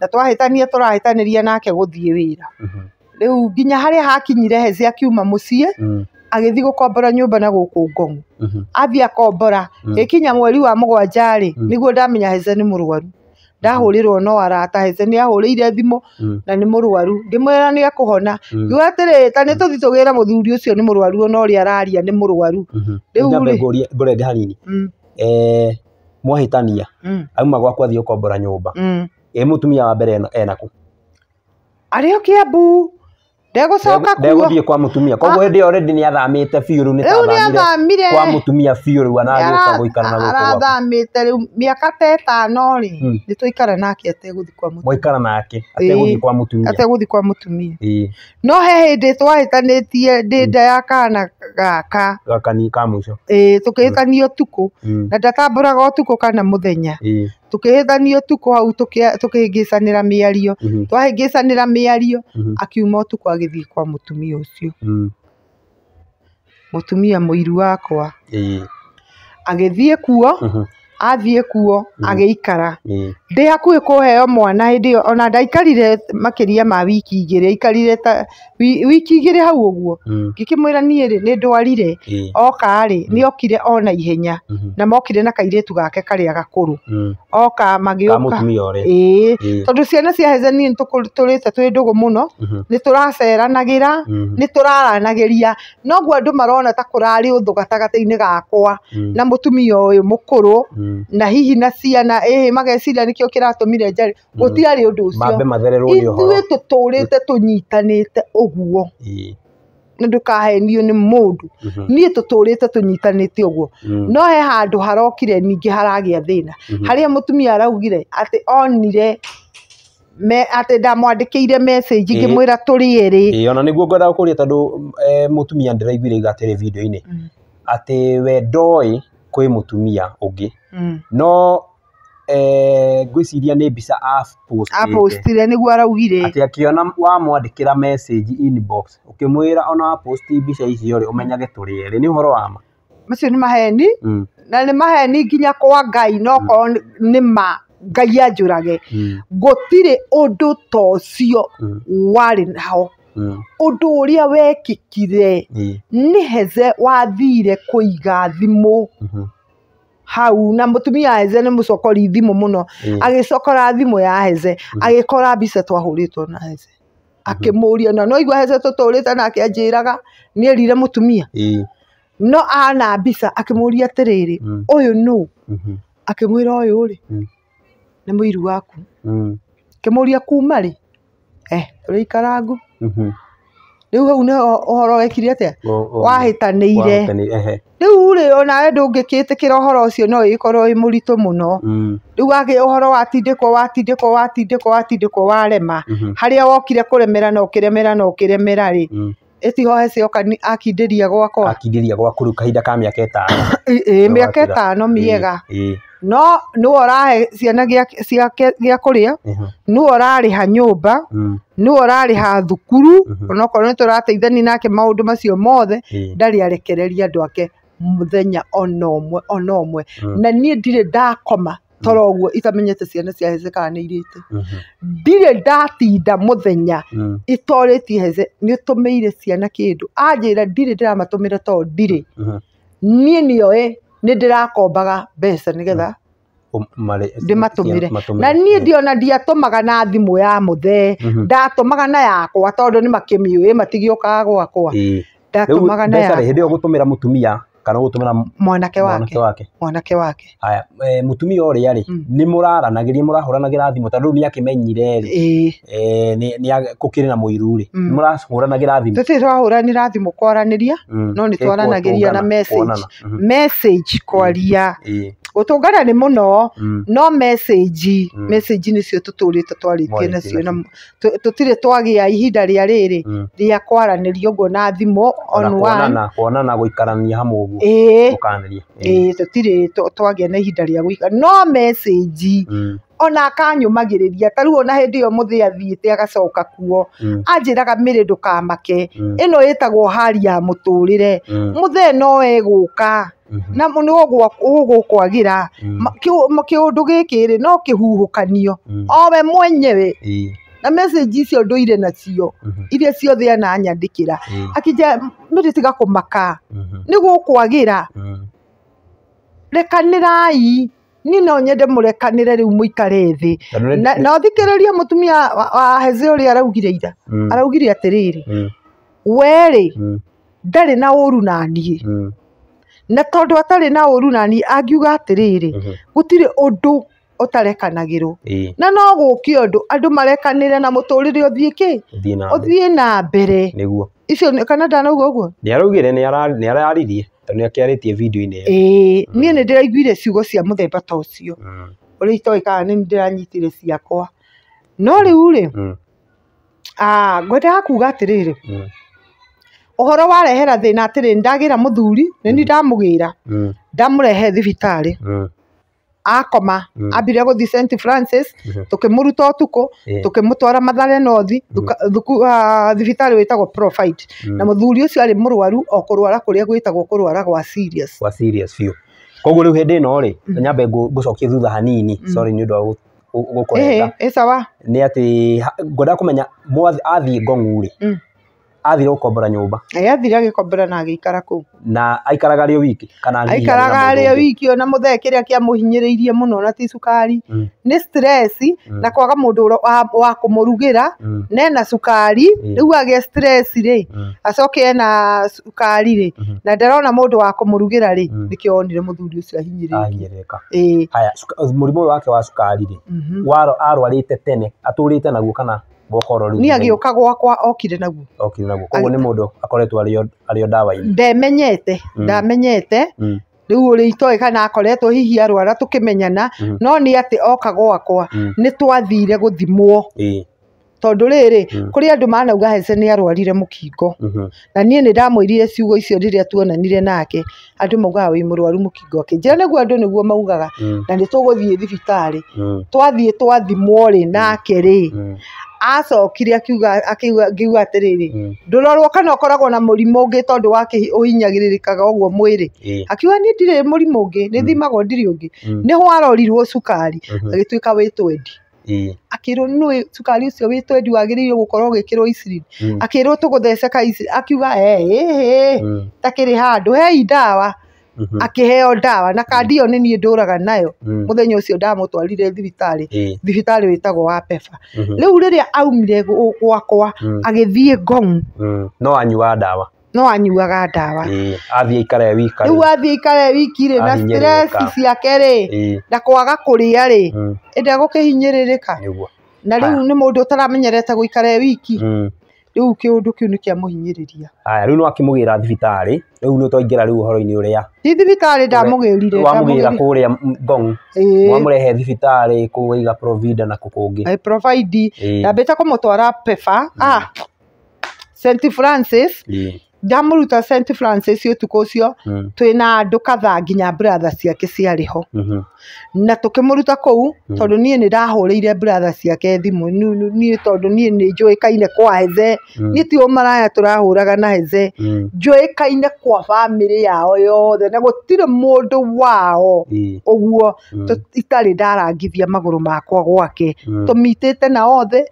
na twahätania tå rahätanä ria nake gå thiä wä ra mm-hmm. rä u nginya harä a hakinyire hezi akiuma må ciä mm agithi gukombora nyumba na guku ngong'u mhm. athi akombora ikinya mhm. mweri wa mugwanja ri mhm. niguo ndamenya heze ni murwaru ndahurirwo no arata heze ni ahurire thimo na ni murwaru ngĩmwĩra ni ekũhona ngiuga atĩrĩ ta ni tuthi tugira muthuri ucio ni murwaru ona ũrĩa araria nĩ mũrwaru rĩu ngũrenge hanini mm. mwahitania mm. auma gwaku athiĩ gukombora nyumba mm. ĩ mũtumia wa mbere ena kũ arĩ o Kiambu ndegucoka ndeguthie kwa mutumia koguo hindi already ni athamite biuru ni tathamire kwa mutumia biuru ana agioka guikara na guko athamite riu miaka ta itano ri hmm. ni tuikare nake ateguthi kwa mutumia moikara nake ateguthi kwa mutumia ateguthi kwa mutumia no he hindi twahitanitie ndi hmm. nda ya kana gaka gakani ka muico ii tukihitanio tuku hmm. na ndatamburaga tuku kana muthenya tukihithanio tuko hau tukihingicanira miario mm-hmm. twahingicanira miario mm-hmm. akiuma utuku agithii kwa mutumia ucio mutumia mm-hmm. muiru wakwa agithii kuo athiä kuo ndä hakuä kå heo mwana hĩndĩ ĩyo ona ndaikarire makĩria ma wiki igĩrĩ aikarire ta wiki igĩrĩ hau ũguo mm. ngĩkĩmwĩra niĩ rĩ nä ndwarire mm. oka rĩ mm. nĩ okire ona ihenya mm-hmm. na mokire na tu gake karĩa gakũrũ oka magĩũka ĩĩ tondå ciana cia må mm-hmm. mm-hmm. no nä tå raceranagä ra nä tå raranagä ria noguo andå marona ta å thå gatagatä inä gakwa na må kå rå na hihi na ciana ĩhĩ mageciria nĩkĩo kĩratũmire njari mm. gũtiarĩ ũndũ ũcio ithuĩ tũtũrĩte tũnyitanĩte ũguo na ndũkahenio nĩ mũndũ mhm. niĩ tũtũrĩte tũnyitanĩte ũguo mm. no he handũ harokire ningĩ haragĩa thĩna mhm. harĩa mũtumia araugire atĩ onire me atĩ ndamwandĩkĩire message ngĩmwĩra tũrĩ erĩ ona nĩguo ngwendaga kũria tondũ e, mũtumia ndĩraiguire iga atĩrĩ video-inĩ mm. atĩ we ndoĩ kwĩ mũtumia ũngĩ Mm. no eh, ngwiciria nä mbica apostire nä guo araugire atä akiona wamwandĩkĩra message inbox ũkĩmwĩra ona waposti mbica icio rĩ ũmenyage tũrĩ erĩ nĩ ũhoro wa ma macio nĩ maheni mm. na nĩ maheni nginya kwa ngai nokorwo mm. nĩ ma ngai anjũrage gũtirĩ ũndũ ta ũcio warĩ nao ũndũ ũrĩa wekĩkire nĩ heze wathire kũiga thimũ mm-hmm hau na mutumia heze nä må cokori thimå må no mm. agä cokora thimå ya heze mm. agikora agä kora mbica twahå rä two na heze mm-hmm. akä må ria na no igwa heze tå tå rä te anjä raga nä erire må tumia mm. no ana mbica akä må ria atä rä rä å yå muiru akä mwä ra å yå rä nä må waku akä må ria kuma rä eh å rä rä u hau ni horo wekire atä a atia wahitanire riu ri onawe horo å cio no ä korwo må må ritå no rä ikorwo å horo watindä kwo watindä kwo watindä kwo watindä kwo warema harä a wokire kå remera na å kä remera na å kä remera rä ä tihohe hece akindä ria gwakwa akindĩria gwaku rĩu kahinda ka mä aka ä mĩaka mä mĩega no å rahe ciana nyå mba nä ũrarĩha å rarä ha thukuru uh-huh. onakorwo tå rateithani nake ndå macio mothe ndarä arekereria andå ake thenya ona ũmwe ona ũmwe uh-huh. na niä ndirä ndakoma toro uh-huh. ũguo itamenyete ciana cia hece kana irä te ndirä ndatinda mũthenya mm. itorĩtie hece mä ire ciana ramatå mä ndirĩ to ndirä niä nä nĩoĩ nä ndä rakombaga mbeca nä getha um, ndä matå mä re na niä ndiona ndiatå maga na thimå ya må thee mm-hmm. ndatå maga na yakwa tondå nä makä mä ä matigä å kaga gwakwa ndatå maga na yakwa ndä ä yo gå tå mä ra må tumia kana gutumira mwanake wake wake mwanake wake haya e, mutumia uria ri mm. ni muraranagiria murahuranagira thimu tondu ni menyire ri e, ni kä rä na muiru ri mm. tä thimu ranä ra thimå kwaranä ria no ni twaranagiria na message hmm. message kwaria gutungana ni muno no mm. no message mm. message nicio tå tå rä te twarä nacio tũtirä twagĩa ihinda rĩa rĩrĩ mm. rĩa kwaranĩria ũguo na on one thimũ kuonana gũikarania hamwe ũguo gũkanĩria ĩĩ tũtirĩ twagĩa na ihinda rĩa gũikara no message ona akanyumagĩrĩria ta rĩu ona hĩndĩ ĩyo mũthĩ athiĩte agacoka kuo anjĩraga mĩrĩ ndũkamake ĩno ĩtagwo hali ya mũtũrĩre mũthee no egũka Mm-hmm. na nä å gå kwagira kä å ndå gä kä rä no kä huhåkanio mm. owe mwenyewe na message icio ndå ire nacio mm-hmm. iria ciothe nyandä kä ra akinja mä rä tiga kå maka mm-hmm. nä gå kwagä ra mm. rekanä rai ni no nyende rekanä re rä u må ikare thä na å thikä rä ria må tumia wa heze å rä a araugire ira mm. araugire atä rä rä werä ndarä na å ru naniä na tondå atarä na å ru nani angiuga atärä rä mhm. gå undu utarekanagirwo na no guke undu andu marekanire na muturire uthie ki uthie na mbere niguo icio kana ndanauga uguo ni araugire ni araririe tondu ni akiaritie video-ini ii mhm. nie ni ndiraiguire ciugo cia muthemba ta ucio uria mhm. itoi kana ni ndiranyitire ciakwa no riu ri ah, ngwendaga kuga atiriri uhoro warehera thina atiri ndagira muthuri ni ni hmm. ndamugira hmm. ndamurehe thibitarä hmm. akoma ambire gå thiä St Francis tå kä må ruta å tukå tå kä må twara mathare nothi wä tagwo na må thuri å cio arä må rwaru o kå rwara kå rä a gwä tagwo rwara gwa koguo rä u ndä ä no rä nyambe ngå cokie thutha hanini nä å ndå wa gå korenda nä atä ngwendaga kå menya ngong'u rä athire gukombora nyumba yathire agikombora na agikara kuu na aikaraga rä wiki kana aikaraga rä wiki ona må thee kä rä a kä amåhinyä muno na ti cukari mm. nä stress mm. na kwaga må ndå wa kå må rugä ra mm. nena cukari mm. rä u agä stress rä mm. acoke ena cukari rä mm-hmm. na ndarona må ndå wa kå må rugä ra rä nä kä onire må thuri å cio ahinyä rä haya må rimå wake wa cukari rä mm-hmm. arwarä te tene atå rä te naguo kana ni agä å ka gwakwa okire naguo okire naguo koguo ni mundu akoretwo ari o ndawa mm. ndemenyete mm. ndamenyete mm. riu uri itoe kana akoretwo hihi arwara tå kä menyana no ni ati oka gwakwa ni twathire guthimwo rä riri kuri andu manauga Hece nä arwarire må kingo mm-hmm. na niä nä ndamå irire ciugo icio riria tuonanire nake andu maugaga wi ra nä guo andå nä guo maugaga na nä ni tuguthie thibitari twathie twathimwo ri nake ri acokire akiuga akiuga ngiuga atiriri mm. ndurorwo kana ukoragwo na murimu ungi tondu wa uhinyagiririkaga uguo mwiri akiuga ni ndiri murimu ungi ni mm. thimago ndiri ungi mm. ni hwarorirwo cukari mm-hmm. agituika witwendi akirwo ni cukari ucio witwendi wagiriirwo gukorwo gikirwo isirin akirwo tugutheceka akiuga ee ta kiri handu hei ndawa Mhm. akihewa na kadio ni niä ndå raga nayo må mhm. thenya å cio ndamå twarire thibitarä thibitarä wä tagwo wapeba mhm. rä u rä rä a aumire gwakwa agä thiä ngong no anyua ndawa no anyuaga ndawa athiä ikare wika rä u athiä ikare wiki rä na ciake rä na kwaga kå rä a rä ä ndagå kä hinyä rä rä ka na rä u nä må ndå å taramenyerete gå ikare wiki riu kiundu kiu ni kia muhinyiriria aya riu nwakimugira thibitari riu ni twaingira riu horo-ini uria ti thibitari ndamugirire wamugira kuria ngong mwamurehe thibitari kuiga provida na kukungi provide ndambite kumutwara peva ah St Francis yeah ndamuruta St Francis utuko ucio mm. Hm. twina andu kadhaa nginya brothers ciake ciarĩ ho mm -hmm. na tukimuruta kuu mm. Hm. tondu nie ni ndahuriire brothers ciake thimu nie tondu nie ni njuikaine kwa hethe hm. nie ti umaraya turahuraga na hethe njuikaine kwa family yao yothe na gutire mundu wao uguo itarĩ ndarangithia magũrũ makwa gwake tũmitĩte na othe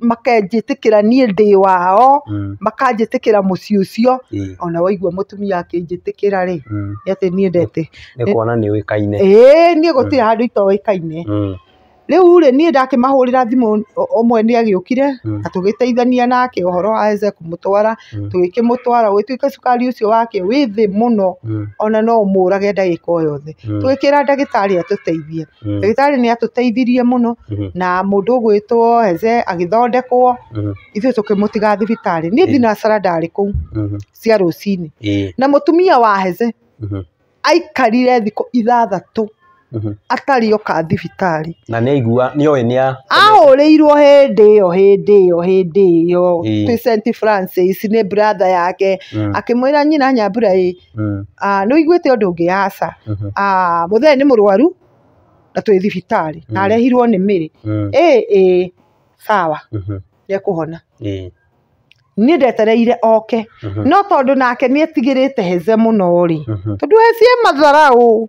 makenjĩtĩkĩra niĩ ndĩ wao makanjĩtĩkĩra mũciĩ ũcio icio mm. ona waigua mutumia akinjitikira ri mm. ati nie ndete ni kuona ni uikaine ii nie gutire mm. handu itoikaine Riu ri nie ndakimahurira thimu omwe ni agiukire hmm. na teithania nake uhoro wa Isaac kumutwara hmm. tugikimutwara gwituika cukari ucio wake wi thi muno hmm. ona no umurage ndagika yothe tugikira ndagitari atuteithie atå ni atuteithirie muno na mundu ugwitwo Eze agithondekwo ithuĩ tukimutiga thibitarĩ niĩ thinacara ndarĩ kũu cia rũcinĩ na tumia wa Heze aikarire thikå ithathatå Mhm. atari oka thibitari na nĩ aigua nĩ oĩ nĩ ahũrĩirwo hĩndĩ ĩyo hĩndĩ ĩyo hĩndĩ ĩyo St Francis nĩ brother yake mm. akimwira nyina nyambura ĩ mm. mhm. nĩ ũiguĩte ũndũ asa aca muthe ni murwaru na twĩ thibitari mm. na arehirwo ni mĩrĩ eh eh sawa mhm. kuhona eh niä ndetereire oke mhm. no tondå nake nä etigä rä te heze må no rä mhm. tondå hecie matharaå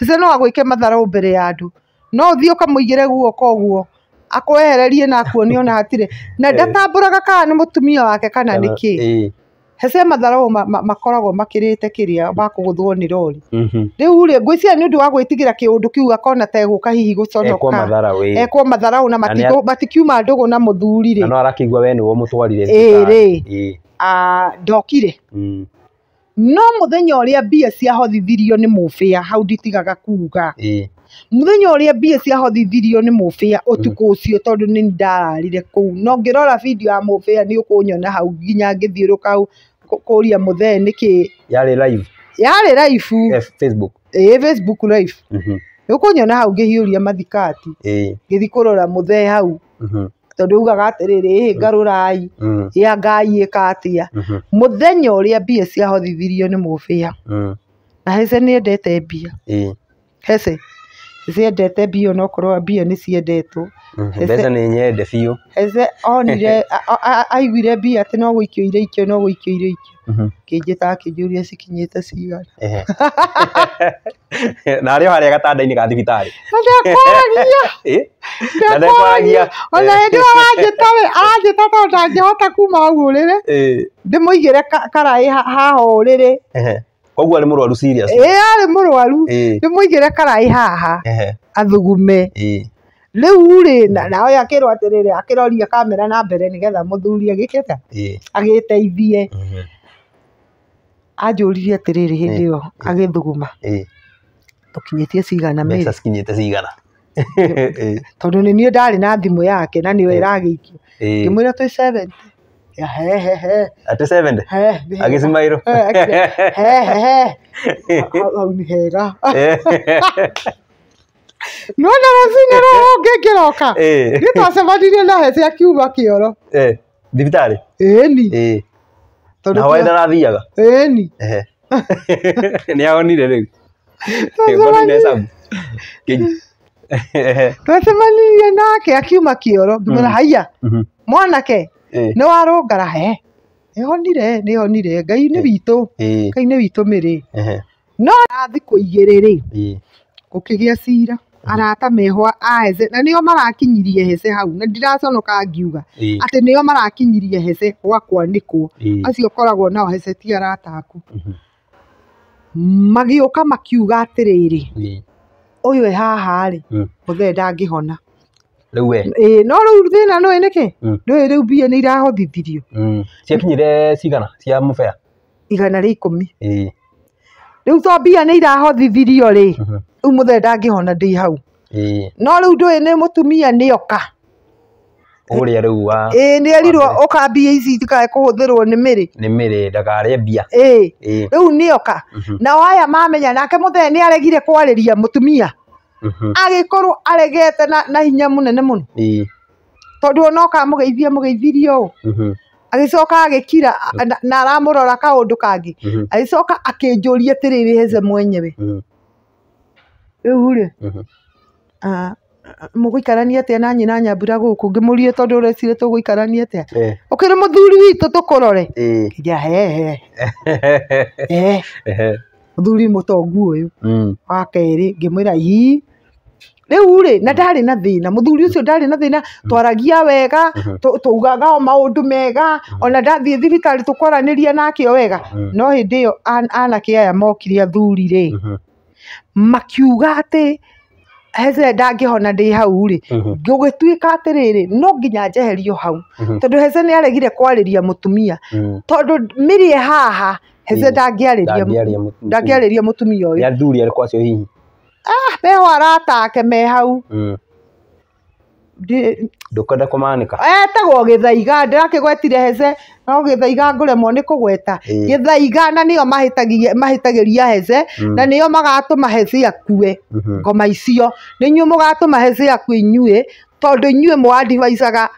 heze no agwä ke matharaå mbere ya andå no å thiä å kamå igä re guoko guo akwehererie na akuonio na hatirä na ndatambå raga kana nä må tumia wake kana nä kä hese matharau makoragwo makirite kiria bakuguthwo ni rori mm-hmm. riu ri ngwicia ni undu wa gwitigira kiundu kiu akona tegũka hihi gũconoka ekwa matharau na matikiuma ndugu na muthuri ri no arakigwa we wo mutwarire ĩrĩ ndokire mm. no muthenya uria mbia hothithirio ni mufia hau nditigaga kuga muthenya ũrĩa mbia ciahotithirio nĩ mũbĩa ũtukũ mm. ũcio tondũ nĩ ndararire kũu no ngĩrora video ya mũbĩa nĩ ũkũnyona hau nginya ngĩthiũrũka kũria mũthee nĩkĩĩ yarĩ live yarĩ live eh, Facebook ĩĩ Facebook live mhm. nĩ ũkũnyona hau ngĩhiũria mathikati ngĩthi kũrora mũthee hau mhm. tondũ augaga atĩrĩrĩ ĩĩ mm. ngarũrai ya mm. ngai ĩka atĩa mhm. mũthenya ũrĩa mbia ciahotithirio ni mũbĩa na Heche nĩendete mbia hese ciendete mbia onokorwo mbia nä ciendetwo mbeca mm, nä nyende biå hece onire aiguire mbia atä no gå ikio ire ikio no gå ikio ire ikio kä njä ta njå ria cikinyä te cigana narä o harä a gatanda-inä ga thibitarä ndakwaragia ona hä ndä ä yo wanjĩta we anjĩta tondå ndangĩhota kuma hau ũrĩrĩ ndĩmũigĩre karaĩ haha rä koguo arä må serious arä må rwaru nä må igä re karaä haha athugume rä u rä naoya akä rwo atä rä rä akä roria kamera na mbere nä getha må thuri agä kä te agä teithie anjå ririe atä rä rä hä ndä ä yo agä thuguma tå kinyä tie cigana cikinyä te cigana tondå nä niä ndarä na thimå yake na nä yo ä ragä ikio ngä mwä ra twä ate seven agisima hiro haunihera rå rũcinĩ rũrũ ngä ngĩroka nĩ twacemanirie na hece akiuma kĩoro eh. thibitarĩ ĩni eh, eh. nahoe ndarathiaga ĩni nĩ ahonire rĩu twacemanirie nake akiuma kĩoro ngĩmwĩra mm. haiya mm-hmm. mwanake nä warå ngara he nä honire nä honire ngai nä witå ngai nä witå mä rä no thikå igä rä rä gå kä gä a cira arata mehwa aese na nio marakinyirie hece hau na ndiraconoka ngiuga atä nio marakinyirie hece gwakwa nikwo acio koragwo nao hece ti arata aku magiuka makiuga atiriri uyu e haha ri muthe ndangihona rä u no rä u thä na nä nä kä hmm. ä rä u mbia nä irahotithirio hmm. ciakinyire cigana cia må bea igana rä ikå mi rä u to mbia nä irahothithirio rä rä u må the ndangä hona ndä hau no rä u ndå ä nä må tumia nä oka uria riu u eh ni erirwo ukambia ici kå hå tikae kuhuthirwo nä mä rä miri ndakarĩa mbia rä u nä oka nao aya mamenya nake må muthe nä aregire kwarä ria må tumia Mm-hmm. agikorwo aregete na na hinya munene muno tondu ona ukamugeithia mugeithirie uu mm-hmm. agicoka agikira mm-hmm. na aramurora kaundu kangi agicoka akinjuria atiriri heze mwenyewe riu ri muguikarania atia na nyina nyambura guku ngimurie tondu urecire tuguikarania atia ukiri muthuri witu tukurore ngira hehe muthuri mutongu uyu hmm. wa keri ngimwira ii riu ri na ndarä na thä na må thuri å cio na thä hmm. na twaragia wega hmm. twaugaga o maå ndå mega ona ndathiä thibitarä tå kwaranä ria nake o wega no hä ndä ä yo anake aya mokire athuri rä makiuga atä heze ndangä hona ndä hau rä gå gä tuä ka atä rä rä no nginya njeherio hau tondå heze nä aregire kwarä ria må tumia tondå mä rä e haha heze ndangĩarĩria mũtumia ũyũ athuri arĩkũ acio hihi ah meho aratake me hau hmm. ndũkwenda kũmanĩka etagwo eh, rakä gwetire heze no nä kå gweta gä thaiga na nĩyo mahĩtagĩria heze hmm. na nĩyo magatũma heze akue mhm. ngoma icio nĩnyuĩ mũgatũma heze akue inyuĩ tondu inyue mwadivaisaga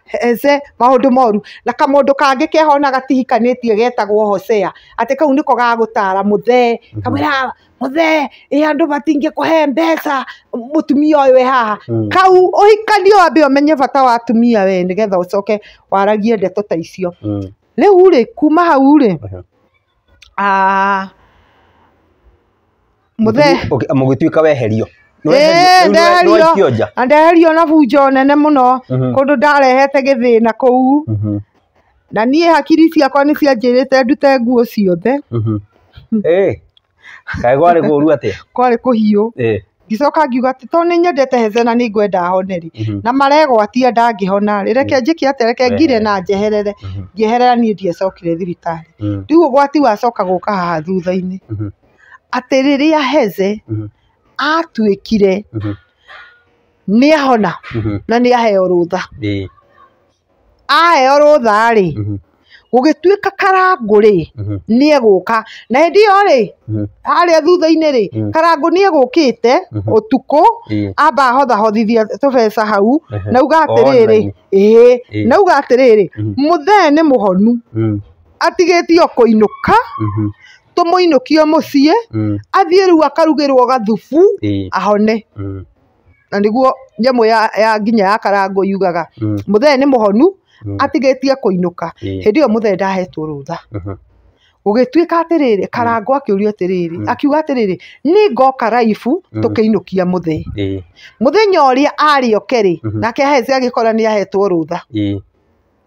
maå maundu moru na kamundu kangä kehona tie getagwo hosea atä kau niko gagutara muthee mhm. kamwira muthee andå andu kå he mbeca mutumia uyu e haha mhm. kau uhikani wambe umenye bata wa tumia we å ucoke waragie ndeto ta icio mhm. u rä kuma hau gä tuä ka weherio Eh, ndaherio ah, na bunjo nene må no mm-hmm. kå ndå ndarehete gä thä mm-hmm. na kå u na niä hakiri ciakwa nä cianjä rä te ndute nguo ciothe mm-hmm. hmm. kaä gwarä gå ru atä kwarä kå hiå ngicoka ngiuga atä tondå nä nyendete hece nä ngwenda honeri na maregwatia ndangä hona rä reke njä ke atä reke ngire na njeherere ngieherera niä ndiecokire thibitarä mm. rä u å gwati wacoka gå ka haha thutha-inä atä rä rä a hece Atuikire. nĩ ahona na nĩ aheo rũtha aheo rutha rĩ gũgĩtuĩka karangu rĩ nĩ egũka na hĩndĩ ĩyo rĩ harĩa thutha ini rĩ Karangu nĩ egũkĩte ũtukũ amba ahothahothithia tũbeca hau nauga atĩrĩrĩ ĩĩ nauga atĩrĩrĩ mũthee nĩ mũhonu atigĩtie o kũinũka tumuinukio mucii mm. athie riu akarugirwo gathubu mm. ahone mm. na niguo jamu ya nginya ya karangu yugaga muthee ni muhonu atigetie kuinuka hindi iyo muthee ndahetwo rutha mm-hmm. gugituika atiriri karango akiurio atiriri akiuga atiriri ni ngoka raifu tukiinukia muthee muthenya uria ariokeri mm-hmm. nake ahece agikora ni ahetwo rutha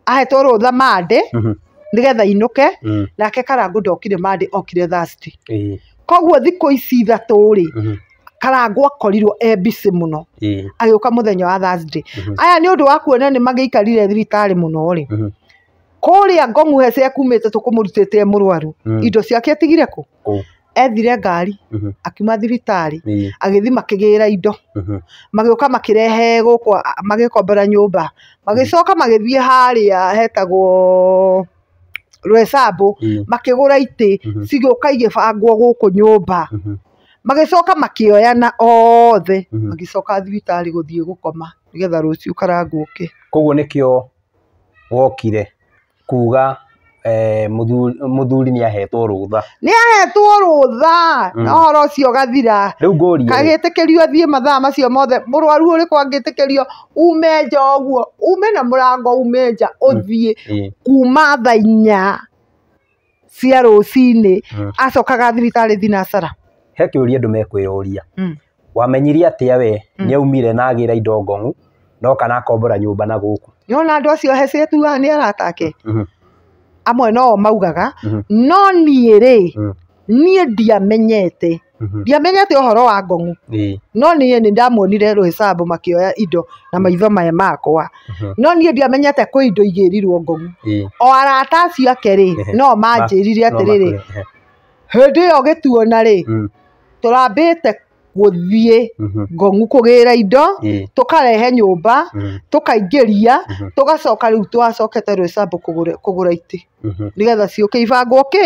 ahetwo rutha made mm-hmm nigetha inuke mm. nake karangu ndokire mandi okire thasti mm. koguo thikå ici ithatå rä mm-hmm. karangu akorirwo e mbici muno mm. agiuka muthenya wa thasti mm-hmm. aya ni undu wa kuona ni magiikarire thibitarä muno rä mm-hmm. kuria ngongu hese akumite tukumurutite murwaru indo ciake tigire ku ethire ngari akiuma thibitarĩ agithi makigira indo magĩũka makĩrehe gũkwa magĩkombora nyũmba magĩcoka magĩthiĩ harĩa hetagwo Roesambu mm. makigura iti mm-hmm. cigiuka igibangwo guku nyumba magicoka mm-hmm. makioyana othe mm-hmm. magicoka thibitarä gå thiä gå koma nä getha rå ke koguo nä kä o wokire kuga Eh, muthuri nä ahetwo rå tha nä ahetwo rå tha mm. na horo cio gathira riu ngori kagitikirio thie kä rio thiä mathaa macio mothe må rwaru å rä tä kä rio ume nja å guo ume na må rango ume nja å thiä mm. kuma thainya cia rå cinä mm. acokaga thibitarä thinacara he kä å ria andå mekwä yå wamenyire atä a we nä aumire na agä ra indo ngongu no kana akombora nyå mba na gå kå nyona andå acio hecetu haha nä aratake mm-hmm amwe mhm. no maugaga no niä rä niä ndiamenyete mhm. ndiamenyete å horo wa ngongu no niä nä ndamuonire rå hicambu makioya indo na mhm. maitho maya makwa no niä ndiamenyete kwä indo igä rirwo ngongu o arata acio ake rä no manjä rire atä rä rä hä ndä ä yo gä tuona rä tå rambä te guthie mhm. ngongu kugira indo mm. tukarehe nyumba mm. tukaingiria mhm. tugacoka riu twacokete rwicambu kugura iti mhm. nigetha ciuke ibangwo ki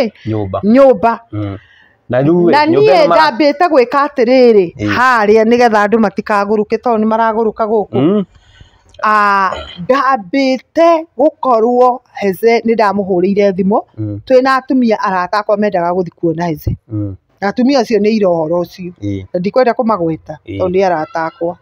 nyumba mm. na niä ndambä te gwä ka atä rä rä harä a nä getha andå matikagå rå kä tondå nä maragå rå ka gå kå ah, ndambä te gå korwo heze nä ndamå hå rä ire thimå twä na atumia aratakwa mendaga gå thi kuona heze na atumia acio ni ira å horo na ndikwenda kå magweta tondå nä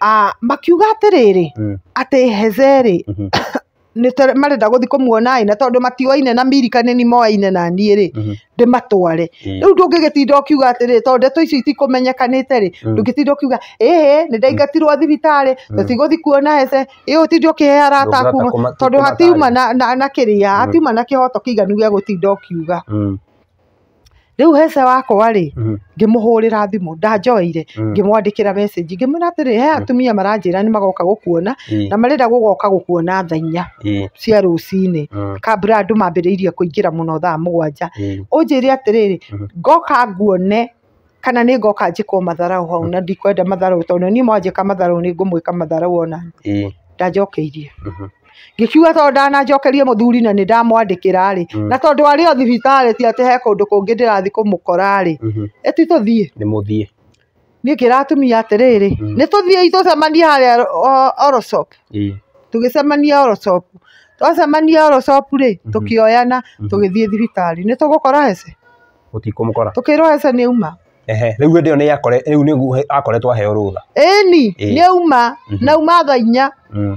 ah makiuga atiriri ati hezeri ni hezerä marenda guthi thiä ina muona na tondå matiwaine na mirika ni moaine na niä ri ndä matware rä u ndå ngä gä tinda å kiuga atä rä tondå ndeto icio itikåmenyekanä te rä ndå ngä tinda kiuga ähä nä ndaingatirwo thibitarä tåtigå thi kuona hece ä å tinde å kä he arataku tondå hatiuma na kä rä hatiuma na kä hoto kä iganu gä a gå tinda å kiuga rä u ce wakwa rä rä mm. ngä må hå ra thimå ri ngimuhurira thimu ndanjoire mm. ngimwandikira message ngimwira atiri he mm. atumia maranjä ra nä magoka gå kuona na marenda gugoka gukuona tha inya cia rucini kabura andu mambiriirie kuingira muno thaa atä rä rä ngoka nguone kana nä ngoka njä kwo matharau hau na ndikwenda matharau tondå niä mwanjä ka matharau nä ngå mwä ka matharau ona ndanjokeirie mm-hmm ngikiuga tondå ndanajokerie må thuri na nä ndamwandä hmm. na tondå arä o thibitarä ti atä he kå ndå kå ngä ndä rathi kå må kora rä äti mm-hmm. tå thiä nä må thiä niä ngä ratumia atä rä rä hmm. nä tå thiä itå cemanie harä a tå gä cemania twacemania tå kä oyana tå gä thibitarä nä tå gå kora tå kä rwo uma ehe rä u hä ndä ä yo nä akoretwo aheo rå tha nä uma mm-hmm. nauma tha inya mm.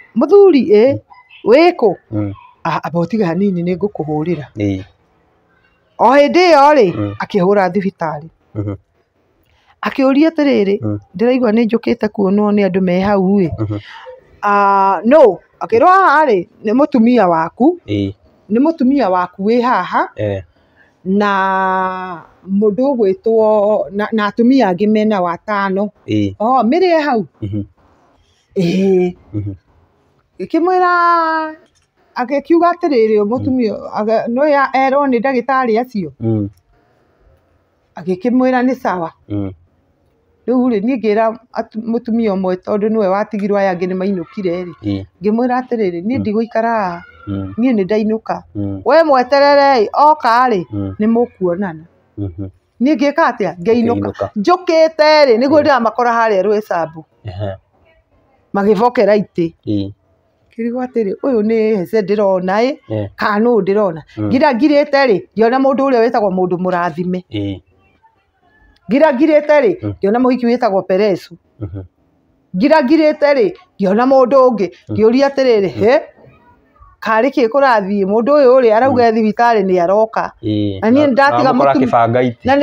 muthuri ä wä kå aba ũtige hanini nä ngå kå hå rä ra o hä ndä ä yo rä hmm. akä hå ra thibitarä hmm. akä å ria atä rä rä hmm. ndä raigua nä njå kä te kuonwo nä andå me hau ä ah, no akä rwo nä må tumia waku nä må tumia waku wä haha na må ndå gwä two na atumia angä mena watano o mä rä e hau ä ikimwira agikiuga atiriri mutumia mm. no erwo ni ndagitari acio mm. agikimwira ni sawa mm. riu ri nie ngira mutumia umwe tondu niwe watigirwo aya angi ni mainukire ri ngimwira atiriri nie ndigũikara nie ni ndainuka we mweterere oka ri ni mukuonana mm-hmm. nie ngika atia ngeinuka njukite ri niguo ndiramakora haria rwicambu magivokera iti kirigo atiri uyu ni hece ndirona i kana nuu ndirona mm. ngira ngirite ri ndiona mundu uria witagwo mundu murathime ngira ngirite ri mm. ndiona muhiki witagwo peresu mm-hmm. ngira ngirite ri ndiona mundu ungi mm. ngiuria atiriri he karä kä kå rathiä må ndå å yå rä arauga thibitarä nä aroka na nä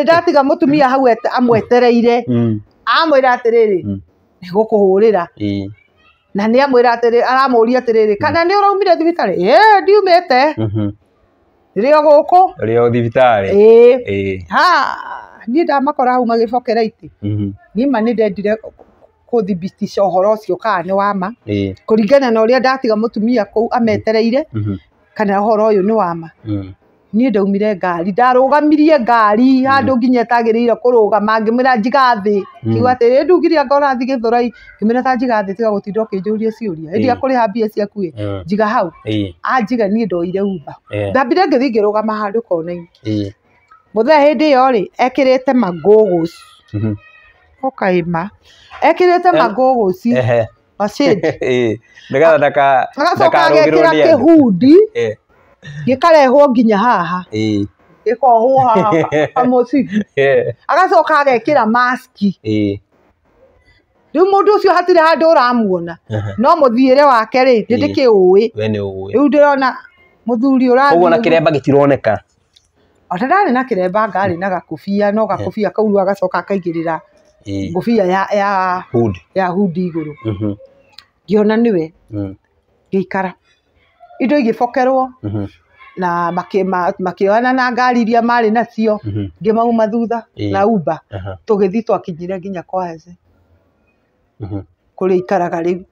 ndatiga må tumia hau amwetereire amwä ra atä rä rä nä gå kå hå rä ra na nä amwä atä aramå ria atä rä rä kana hmm. nä å raumire thibitarä ä ndiumä te rä mm-hmm. rä o gå kå rä o thibitarä ä niä ndamakora hau magä bokera itä mm-hmm. nä ndendire kå thibitica å horo å cio uhoro ucio kana ni kå ringana na å rä a ndatiga må tumia kå u ametereire mm-hmm. kana å horo uhoro uyu ni wama mm niä ndaumire ngari ndarå gamirie ngari mm. handå nginya ätagä rä ire kå rå gama ngä mwä ra njigathä kiuga mm. atä rä ndungire anga ona thigä thå rai ngä mwä ra ta njigathä tiga gå tinda å kä njå ria ciå ria ä ndia kå rä ha mbia ciakuä njiga hau anjiga ah, niä ndoire umba ndambire ngä thiä ngä rå gama handå konainä må thea hä ndä ä yo rä ekä rä te magågå okaima mm-hmm. ekä rä eh. te magågå ci nä getha ndakacoka agekä ra kä hundi gäkarehwo nginya haha gäkohwo hamucibi agacoka agekä ra maski rä u må ndå å cio hatirä handå å ramuona no må thiä wake rä ndä ndä kä å ä rä u ndä rona må thuri å raguo na kiremba remba gä tironeka na kä remba ngarä na gakobia no gakobia kau rä agacoka akaigä rä ra ya ya hudi igå rå mhm. ngä ona nä we mm. ngä ikara indo bokerwo mhm. na makĩoana na ngari iria marĩ nacio mhm. ngĩmauma thutha na uba tũgĩthiĩ twakinyire nginya kwaze mhm. kũrĩa ikaraga u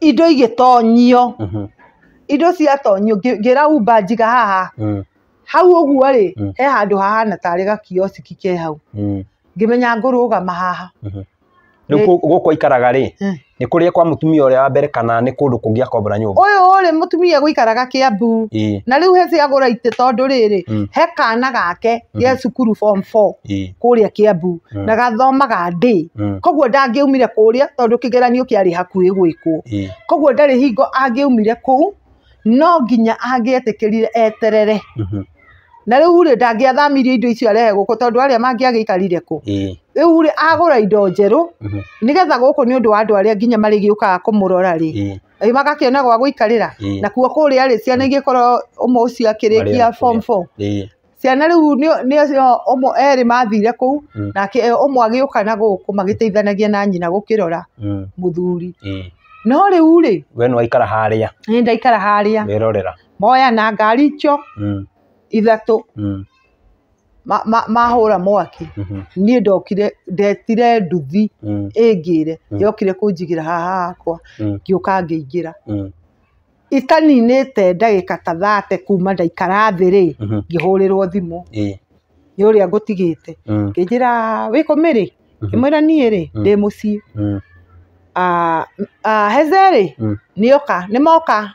indo tonyio indo ciatonyio ngĩra uba njiga haha hau guo rä he handå hahana tarä gakiosiki ke hau ngĩmenya ngũrũgama haha rĩu gũkũ ikaraga rĩ eh nä kå rä kwa må tumia å rä a wa mbere kana nä kå kungia kå ngä akombora nyå mutumia guikaraga yå rä må tumia gå ikaraga kä ambu na rä u hecagå ite tondu tondå rä rä he kana gake ge cukuru kå rä a kä ambu na gathomaga ndi koguo ndangä umire kå rä a tondå kä geranio kä arä gwä koguo ndarä hingo angä umire kå u no nginya angä eterere na rä u rä ndangä athamirie indo icio arehe gå kå tondå arä a mangä agä riu ri agura indo njeru mhm. nigetha guku ni undu wa andu aria nginya marigiukaga kumurora ri mhm. magakiona gwa guikarira mhm. na kuo kuria ri ciana igikorwo umwe ucio akirikia form 4 ciana riu umwe eri mathire kuu nake umwe e, agiuka na guku magiteithanagia na nyina gukirora muthuri no riu ri we ni waikara haria ni ndaikara haria wirorera moya na ngari icio ithatu mahåra mwaki mm-hmm. niä ndokire ndetire nduthi ä mm. re mm. yokire kå njigä ra haha hakwa mm. ngä å ka ngä ingä ra itaninä te ndagä ka ta thate kuma ndaikara thä rä mm-hmm. ngä hå rä rwo thimå nä å rä a ngå tigä te ngä njä ra wä kå mä mm-hmm. rä ä mwä ra niä rä ndä må ciä ah, ah, hezerä nä oka nä moka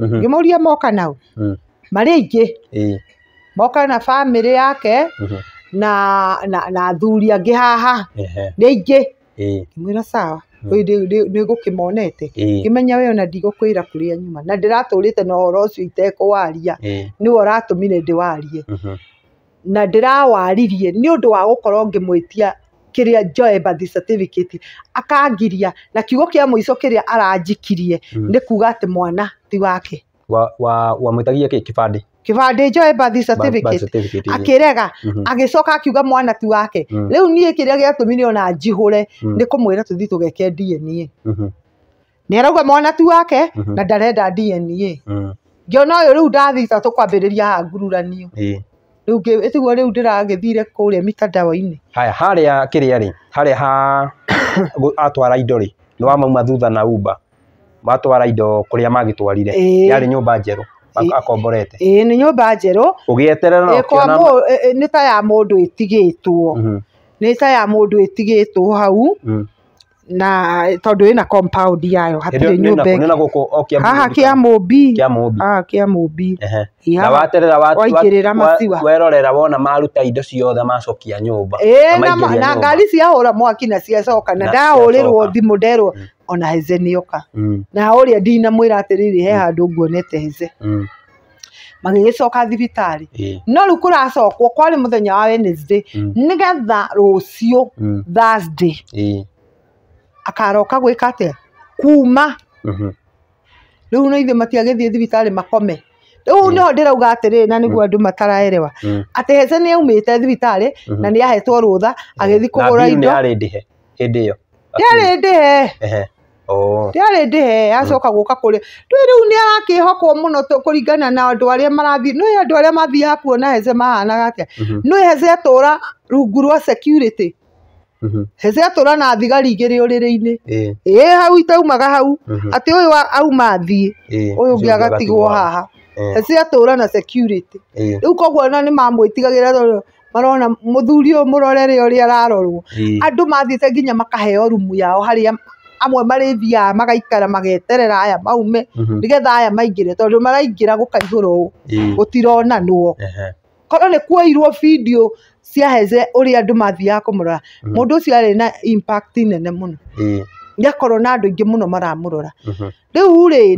ngä må ria moka nao marä aingä moka na bamĩrĩ yake mhm. na na na athuri angĩ haha nĩ aingĩ ngĩmwĩra sawa mhm. nä gå kä monete ngä menya we kwä ra kå rä nyuma na ndä ratå rä te na å horo cio itekå waria nä we mire ndä warie mhm. na ndä rawaririe nä å ndå wa gå korwo ngä mwä kä njoe birth certificate akangiria na kiugo kä a må ico kä rä a aranjikirie nä kuga atä mwana ti wake wa tagia kä kibandä kivande njoe mbathi certificate akirega mm-hmm. agicoka akiuga mwana ti wake mm. riu nie kiria giatumire ona njihure mm. ni kumwira tuthi tugeke DNA mm-hmm. ni arauga mwana ti wake mm-hmm. na ndarenda DNA ngiona rä riu ndathita tukwambiriria ha ngururanio riu tiguo riu ndiragithire kuria mitandao-ini haya haria kiria ri haria ha atwara indo ri ni wamauma thutha na uba matwara indo kuria magitwarire yari nyumba njerå akomborete ä nä nyå mba njerå å gä eterera nä ta ya må ndå ä tigä two mhm. nä ta ya må ndå ä tigä two hau mm na tondu ina compound yayo hatirä nyå haha kä a må mbi kä a må na waterera waingä maciwa werorera wona maruta indo ciothe macokia nyå mba na ngari ciahå ra mwaki na ciacoka na ndahå rä rwo thimå nderwo mm. ona heze nä oka mm. na å rä a ndinamwä ra atä rä rä he mm. handå nguonete heze coka thibitarä no racokwo kwarä må thenya wa Wednesday getha rå Thursday akaroka gwika atia kuma mhm. riu no ithe matiagithie thibitari makome riu mhm. niho ndirauga atiriri na niguo mhm. andu mataraerewa ati hece ni aumite thibitari na ni ahetwo rutha agithi kugura indo hindi yarä ndĩhe hĩndĩ ĩyo yarĩ ndĩhe ndiarĩ ndĩhe acoka gũka kũrĩ ndũĩ rĩu nĩ arakĩhokwo mũno kũringana na andũ arĩa marathiĩ nĩ andũ arĩa mathiaga kuona hece mahanaga atĩa nĩ hece tũra rungu rwa security mm Mm-hmm. ra na thigari rä rä -inä ĩ hau itaumaga hau å mm-hmm. yå auma thiĩ ũyũ ũngĩ agatigwo haha hece na security rĩu koguo ona nĩ mamwĩtigagĩra marona mũthuri ũyũ mũrorere ũrĩa ararorwo mathiä te nginya makaheo rumu yao harĩa amwe marĩthiaga magaikara mageterera aya maume mm-hmm. getha aya gå kaihå ra å gå tironanwo korwo nä kuoirwo bindiũ ciahece ũrĩa andũ mathiaga kũmũrora mm-hmm. mũndũ ũcio arĩ na impact nene mũno nĩakorwo mm. na andå aingä må no maramå rä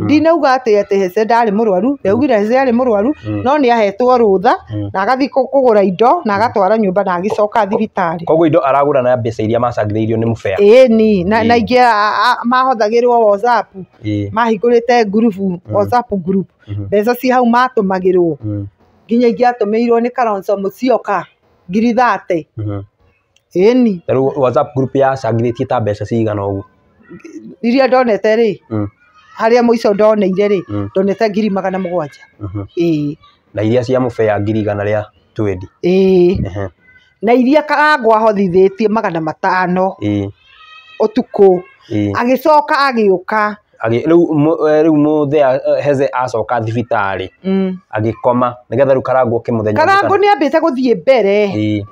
ndinauga atä atä hece ndarä må rwaru ndaugire hece arä må rwaru no nä ahetwo rå tha mm. na agathiä kå gå ra indo na agatwara nyå mba na agäcoka thibitarä koguo indo aragå na mbeca iria macangithäirio nä må bea ni na ingä mahåthagä rwo mahingå rä te mbeca ci hau matå mm. nginya ingä atå mä irwo nä ngirithate ĩni mhm. yaani, rĩu yaani whatsapp group ya cangithĩtie ta mbeca cigana å guo iria ndonete rä mhm. harä a må ico ndoneire rä mhm. ndonete ngiri magana mũgwanja ĩĩ na iria cia må mũbea ngiri igana rĩa twendi ĩĩ na iria karangwa tie magana matano agä å ka rä u må the heze acoka thibitarä mm. agä koma nä getha rä u karangwo kä må thenya karangå nä ambä te gå thiä mbere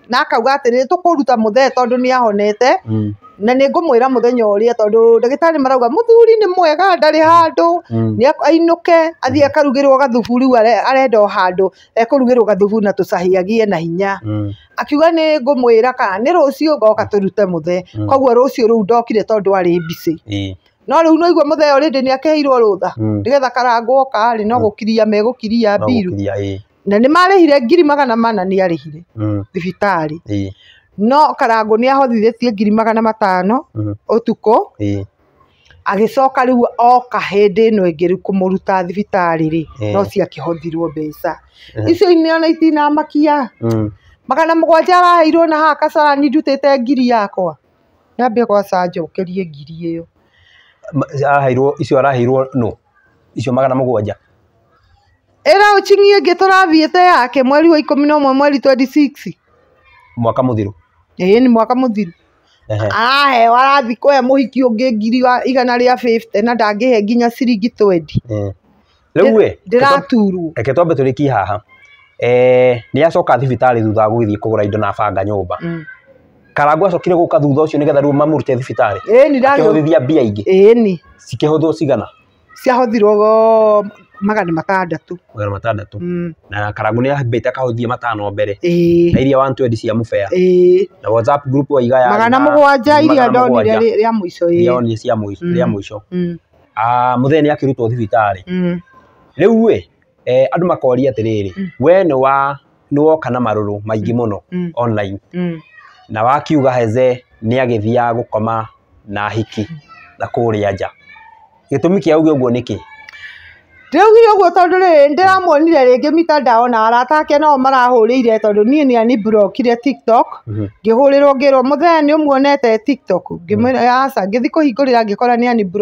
na akauga atä rä tå kå ruta må thee tondå nä ahonete mm. na nä ngå mwä ra må thenya å rä a tondå ndagä tarä marauga må thuri nä mwega ndarä handå mm. nä ainå ke athiä akarugä rwo gathubu rä u arenda o handå ekå rugä rwo gathubu na tå cahiagie na hinya akiuga nä ngå mwä ra kana nä rå ciå ngoka tå rute må the koguo rå ciå rä u ndokire tondå arä mbicä no rä u hmm. no hmm. igua må theo rä ndä nä akeheirwo rå tha nä getha karangwo karä no gå kiria megå kiria mbiru na nä marä hire ngiri magana mana nä arä hire hmm. thibitarä no karangå nä ahothithä tie ngiri magana matano å tukå agĩcoka rĩu oka hĩndĩ ĩno ĩngĩ rĩu kũmũruta thibitarĩ rĩ no ciakĩhothirwo mbeca icio ona itinamakia magana mũgwanja araheirwo na haha kacarani ndutĩte ngiri yakwa nyambie gwa canja ũkĩrie ngiri ĩyo aheirwo icio araheirwo no icio magana mũgwanja ĩra ũcing'i ĩngĩ tũrathiĩte yake mweri wa 11 na mweri 26 mwaka muthiru ĩĩ ni mwaka muthiru mũthiru araheo warathi kũhe muhiki ũngĩ ngiri wa igana ria 50 na ndangĩhe nginya siringi 20 eh we ndĩraturwo reke twambe tũrĩki haha ni acoka thibitarĩ thutha wa kugura indo na banga nyũmba mm karangå acokire guka ka thutha å cio nä getha rä ni mamå rute thibitarä akä hå thithia mbia ingä ĩni cikä hå thwo cigana ciahũthirwo magana matandatũ magana matandatũ mm. na karangu nä ambä akahå matano mbere na iria one twendi cia må na whatsapp group wa igaya magana mũgwanja iria ndonire rä a må ico ndionire cia mm. rä a må ico må mm. ah, thenya nä akä rutwo thibitarä mm. rä u eh, makoria atä we ni wa nä woka na maruru maingi muno online na wakiuga heze nä agä gukoma gå koma na hiki na kå rä a nja gä tå mi kä niki å guo nä kä rä u guo tondå rä ndä ramuonire rä ngä mita ndao na arata ake nao marahå rä ire tondå niä nä ani tiktok mhm. ngä hå rä rwo ngä rwo må thenya nä å muonete tiktok ngä mhm. hingå rä ra ngä kora nä ani mhm.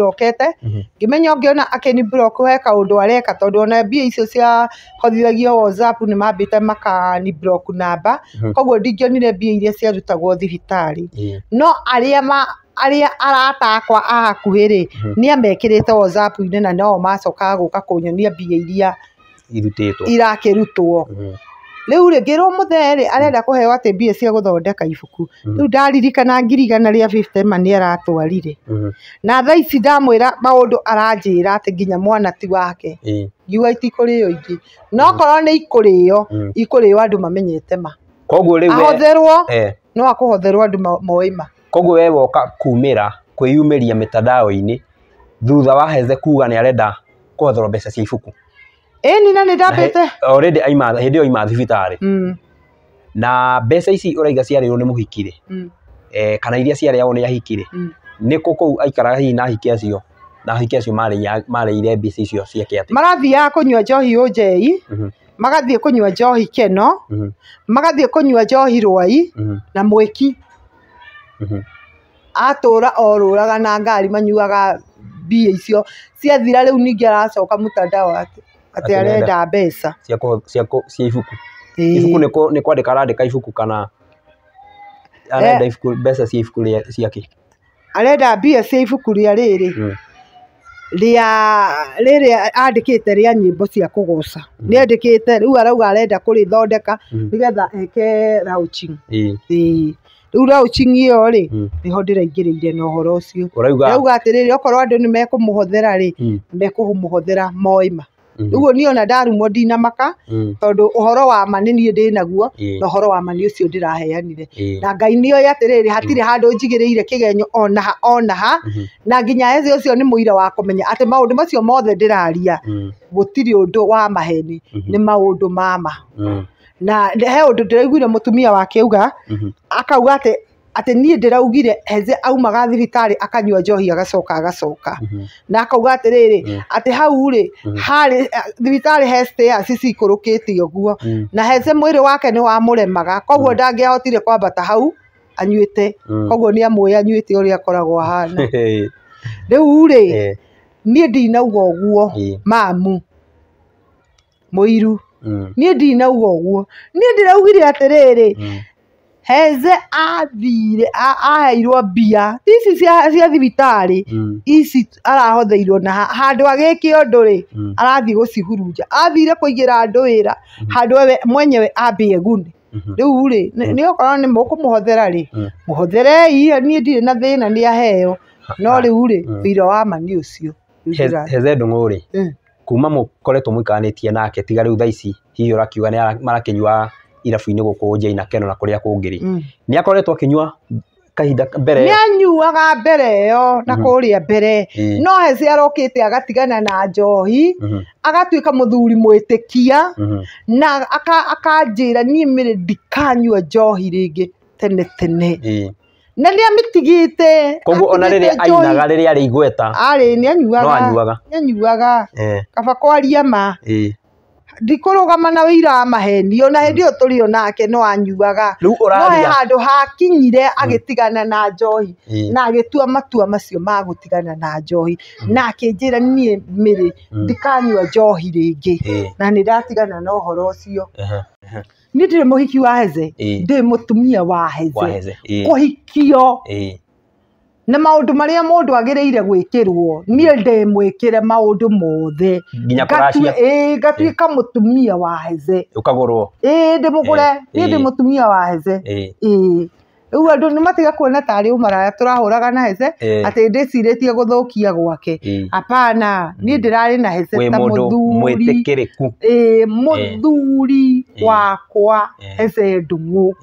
ngä menya ngä ona akä ni ndå areka tondå ona mbia icio ciahotithagio mambä te makani koguo ndingä mbia iria ciarutagwo thibitarä no arä a aria arata akwa a rä ri mhm. ni amekirite whatsapp inä na no macokaga gå ka kå nyonia mbia iria rä irakirutwo mhm. rä ngä rå må therä arenda mhm. kå heo atä mbia cia gå thondeka ibuku u ndaririkana ngirigana rä a fifthma nä aratwarire na tha ici ndamwä ra maå ndå aranjä ra atä nginya mwana ti wake ngiuga itikå rä o ingä nokorwo nä ikå rä o ikå rä o andå mamenyete ma koguo rä ahotherwo no akå hotherwo andå moä ma Koguo we woka kumĩra kwĩyumĩria mitandao ini thutha wa Heze kuga nĩ arenda kũhotherwo mbeca cia ibuku ĩni na nĩ ndambĩte already aima hĩndĩ ĩyo aima thibitarĩ mm. na mbeca ici ũraiga ciarĩirwo nĩ mũhiki-rĩ mm. eh, kana iria ciarĩagwo nĩ ahiki-rĩ mm. nĩ kũ kũu aikaraga hihi na ahiki acio na ahiki acio marĩire mbica icio ciake atĩ marathiaga kũnyua njohi ũnjei mhm. magathiĩ kũnyua njohi keno mhm. magathiĩ kũnyua njohi rwai mhm. na mwĩki Mm-hmm. atå ra o rå raga na ngari manyuaga ba icio ciathira rä u ningä aracoka må tanda a atä arenda mbecacia ibukuiuu nä kwandä ka arandä ka ibuku kana nmbeca ci buku ciakä arenda eh. mba cia ibuku rä a rä rä rä räa andä kä te rä a nyä mbo cia kå goca nä ndä käte rä u arauga arenda kå rä thondeka mm. nä getha eke ä ää riu rauching iyo ri hmm. niho ndiraingirire na uhoro ucio rauga atiriri okorwo andu ni mekumuhothera ri hmm. mekumuhothera moima uguo hmm. ni ona ndarumwo ndinamaka tondũ ũhoro wa ma ni niĩ ndĩ naguo na horo wa ma nĩ ũcio ndĩraheanire na ngai nĩ oĩ atĩrĩrĩ hatirĩ handũ njigĩrĩire kĩgenyo ona ha ona ha na nginya eze ũcio ni mũira wa kũmenya atĩ maũndũ macio mothe ndĩraria gũtirĩ ũndũ wa maheni nĩ maũndũ ma ma na he undu ndiraiguire mutumia wake auga mhm. akauga ati atä niä ndä raugire heze aumaga thibitarä akanyua njohi agacoka agacoka mhm. na akauga atä rä rä atä hau rä mhm. harä eh, thibitarä he cikå rå kä te å guo na heze mwä rä wake nä wamå remaga koguo ndangä ahotire kwambata hau anyuä te koguo nä amwä anyuä te å rä a akoragwo ahana rä u rä niä ndinauga å guo mamu må iru Mm. niä ndinauga å guo niä ndä raugire atä rä mm. rä heze athire aheirwo mbia ici cia thibitarä mm. ici arahotheirwo na handå agä kä å ndå rä arathiä gå cihurunja athire kå igä ra andå wä ra handå mwenyewe ambe egune mm-hmm. rä u rä nä okorwo nä må kå må hothera rä må hotherei niä ndirä na thä na nä aheo no rä u rä wira wa ma nä å cio heze ndå ngå rä kuma mũkoretwo tie nake tiga rĩu thaa ici hihi ũrakiuga marakĩnyua irabu inä gũkũ kå na Keno na kå ngä rä nä akoretwo nyua kahinda mbere nä anyuaga mbere yo na mm-hmm. a mbere no hece te agatigana na njohi mwä tä kia na niä mä mĩrĩ ndikanyua njohi ngä tene tene na rä rä tigite koguo ona rä rä a ainaga rä rä a igweta arä nä anyuaga nä anyuaga kaba kwaria ma ndikårågama na wä ira maheni ona hä hmm. ndä ä yo tå rä o nake no anyuaga noe handå hakinyire hmm. agä tigana na njohi na agä tua matua macio magå tigana na njohi hmm. na akä njä ra niä mä rä ndikanyua njohi rä ngä na nä ndatigana na å horo å cio niä ndä rä må hiki wa hethe ndä må tumia wa hethe kå hikio na maå ndå ndå marä a må agä rä ire gwä kä rwo niä ndä mwä kä re maå ndå mothe ngatuä ngatuika mutumia wa hethe ukagurwo ii ndimugure nie ndi mutumia wa hethe ii rä u andå nä matiga kuona tarä å maraya tå na hece atä ndä cirä tie gå gwake apana niä ndä rarä na hece ta må thuri må thuri wakwa hece ndungu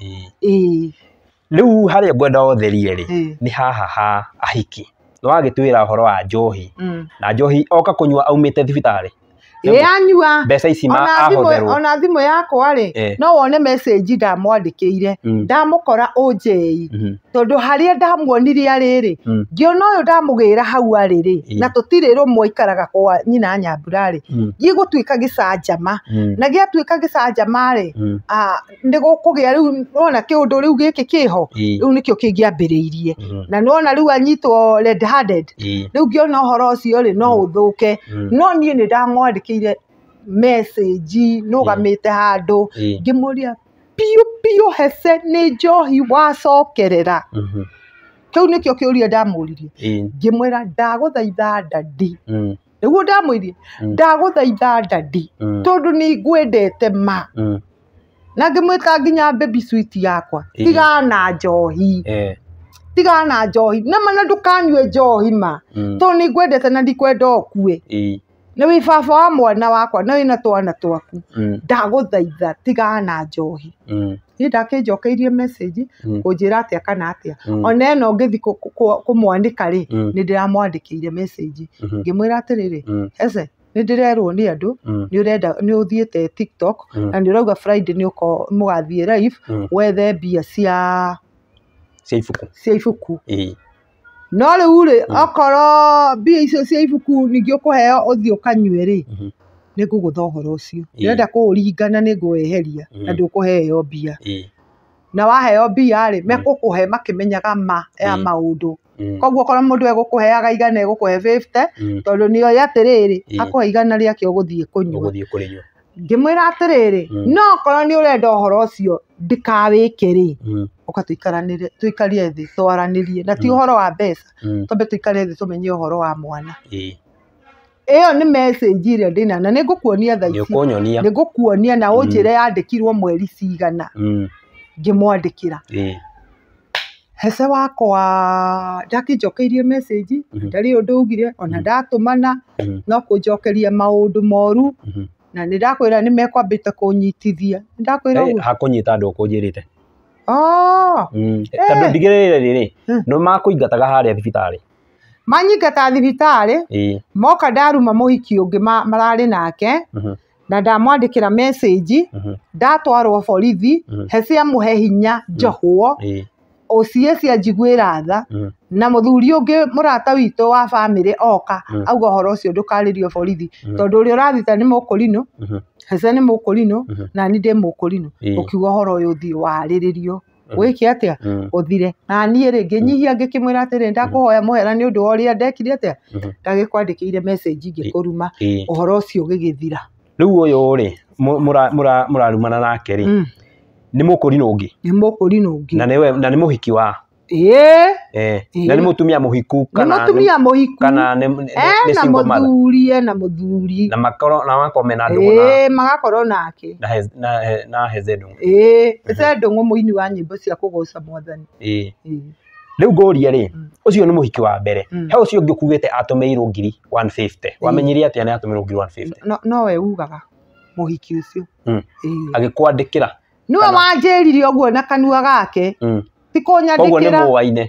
rä u harä a ngwenda otherie rä nä haha ha ahiki no wagitwira twä ra å horo wa njohi mm. na njohi oka kå nyua aumä te thibitarä ä ọ ona thimå yakwa rä no wone message ndamwandä kä ire mm. ndamå kora å tondå harä a ndamuonirie arä rä hmm. ngäona å yå ndamå gä hau arä rä hmm. na tå tirä rå mwe aikaraga kwa nyina nyambura rä hmm. giä gå tuä ka gä canjama na gä atuä ka gä canjama rä nä gå kå gä a rä u nona kä å ndå rä u gä kä kä ho rä u nä kä o kä ngä ambä rä irie na nona rä u anyitwo rä u ngäona å horo å cio rä no å thå ke no niä nä ndamwandä kä ire nå gamä te handå ngä må ria piũ piũ hece nĩ njohi wacokerera nä kä kä o å ria ndamå ririe ngä kĩũria ndamũririe ngĩmwĩra ndagũthaitha ndandi guo mm. ndamå nĩguo ndamwĩrie mm. ndagũthaitha ndandi mm. tondũ nĩ ngwendete ma na ngä mwä ngĩmwĩka nginya baby yakwa tigana njohi tigana njohi na mana kanyue njohi ma tondå nä ngwendete na ndikwenda ũkue nä wä baba wa mwana wakwa na wä na twana twaku mm. ndagå thaitha tigana njohi mm. ni ndakä njokeirie message kå mm. njä ra atä a kana atä a ona ä no ngä thi kå mwanä ka rä nä ndä ramwandä kä ire mm-hmm. ngä mwä ra atä rä rä hece nä ndä rerwo nä andå nä å renda nä å thiä te na nä å rauga friday nä må gathiä wethe mbia cia ibuku cia ibuku no rä u rä okorwo mbia icio cia ibuku ningä å kå heo å thiä å kanyue rä hmm. nä ngå gå tha å horo å cio ndä renda kå å ringana nä ngå weheria hmm. na ndå kå heo mbia na waheo mbia rä hmm. megå kå he makä menyaga ma ya maå ndå koguo korwo må ndå egå kå heaga igana egå kå he tondå nä oä atä rä rä akå he igana rä ake å gå thiä kå nyua ngimwira atiriri hmm. no korwo ni urenda uhoro ucio ndikawike ri hmm. uka tuikaranire tuikarie thi twaranirie na ti uhoro hmm. wa mbeca tombe tuikarie thi tumenye uhoro wa mwana iyo ni message ile ndina na nigukuonia thaa ni nigukuonia na unjire yandikirwo mweri cigana ngimwandikira hese wakwa ndakinjokeirie message ndari undu ugire ona ndatumana no kunjokeria maundu moru na nä ndakwä ra nä mekwambä te kå nyitithia nä ndakwä ra eh, hakå nyita andå kå njä rä te oh! mm. eh, eh. tondå ndigä rä re rä nä makå ingataga harä a thibitarä manyingata thibitarä moka ndaruma må hiki å ngä mararä nake mm-hmm. na ndamwandä kä ra mm-hmm. ndatwarwo borithi mm-hmm. cia må he hinya njohwo OCS anjiguĩra tha hmm. na mũthuri ũngĩ mũrata witũ wa bamĩrĩ oka hmm. auga ũhoro ũcio ndũkarĩrio borithi hmm. tondũ ũrĩa ũrathita nĩ mũkũrinũ Hece nĩ mũkũrinũ na niĩ ndĩ mũkũrinũ ũkiuga ũhoro ũyũ ũthiĩ warĩrĩrio wĩke atĩa ũthire na niĩ rĩ ngĩnyihia ngĩkĩmwĩra atĩrĩ ndakũhoya mũhera nĩ ũndũ wa ũrĩa ndekire atĩa ndagĩkwandĩkĩire message ngĩkũruma ũhoro ũcio ũgĩgĩthira rĩu ũyũ rĩ mũrarumana nake rĩ nä må kå ri nå ngä nä må kå ri nå ngä na nä må hiki wa ä na nä må tumia må hiku kana nä må thuri ena må thuri na magakorwo mena ndå ngå magakorwo nake na heze ndå ngå ä ndå ngå må ini wa nyä mbo cia kå goca mwathani rä u ngåria rä mm. å cio nä må hiki wa mbere mm. he å cio å ngä kuuga te atå mä irwo ngiri wamenyire atä a nä atå mä irwo ngiri nowe ugaga må hiki å cio mm. agä kwandä kä ra niwe wanjirire uguo na kanua gake mm. tikånyandä kä kũnyandĩkĩra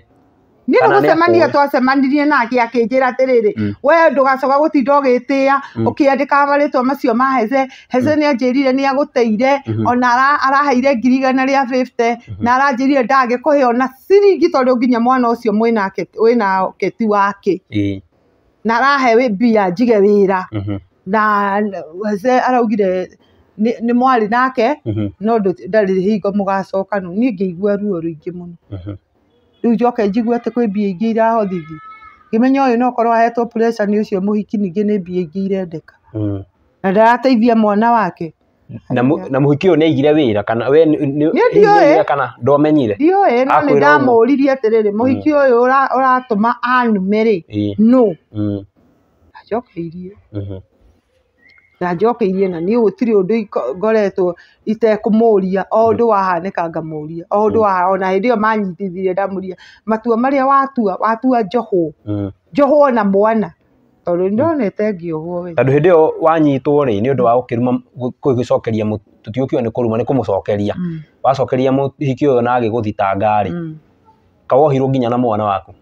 nä rä gå cemania twacemanirie nake akä njä ra atä rä mm. rä we ndå gacoka gå tinda å gä tä a å mm. kä andä ka marä two macio ma heze heze nä anjä rire nä agå teire mm-hmm. ona araheire ngiri igana rä a mm-hmm. na aranjä rire ndagä kå hä ona ciringi tondå nginya mwana å cio wä na keti wake na arahe mbia njige wä ra mm-hmm. na heze araugire nä mwarä nake mm-hmm. no ndarä hingo må gacoka mm-hmm. no niä ngä igua ruo rå ingä må no rä u njoke njigua atä kwä mbia ingä irahothithi ngä menya å yå no korwo ahetwo nä å cio må hiki ningä nä mbia ingä irendeka mm. na ndarateithia mwana wake na må hiki å yå nä aigire wä ra kana kana ndomenyire ndiå no nä ndamå ririe atä rä rä må hiki å mm. yå å ratå ma anume rä no na njokeirie na niä gũtirĩ ũndũ ngoretwo itekũmũria o ũndũ wahanĩka ngamũria o ũndũ wa ona hĩndĩ ĩyo manyitithirie ndamũria matua marĩa watua watua njohwo mm. njohwo na mwana tondũ ndonete ngĩohwo we tondũ hĩndĩ ĩyo wanyitwo rĩ nĩ ũndũ wa gũkĩruma gũcokeria tũtiũkiuga nĩ kũruma nĩ kũmũcokeria mm. wacokeria mũhiki ũyũ na agĩgũthitanga rĩ mm. kawohirwo nginya na mwana waku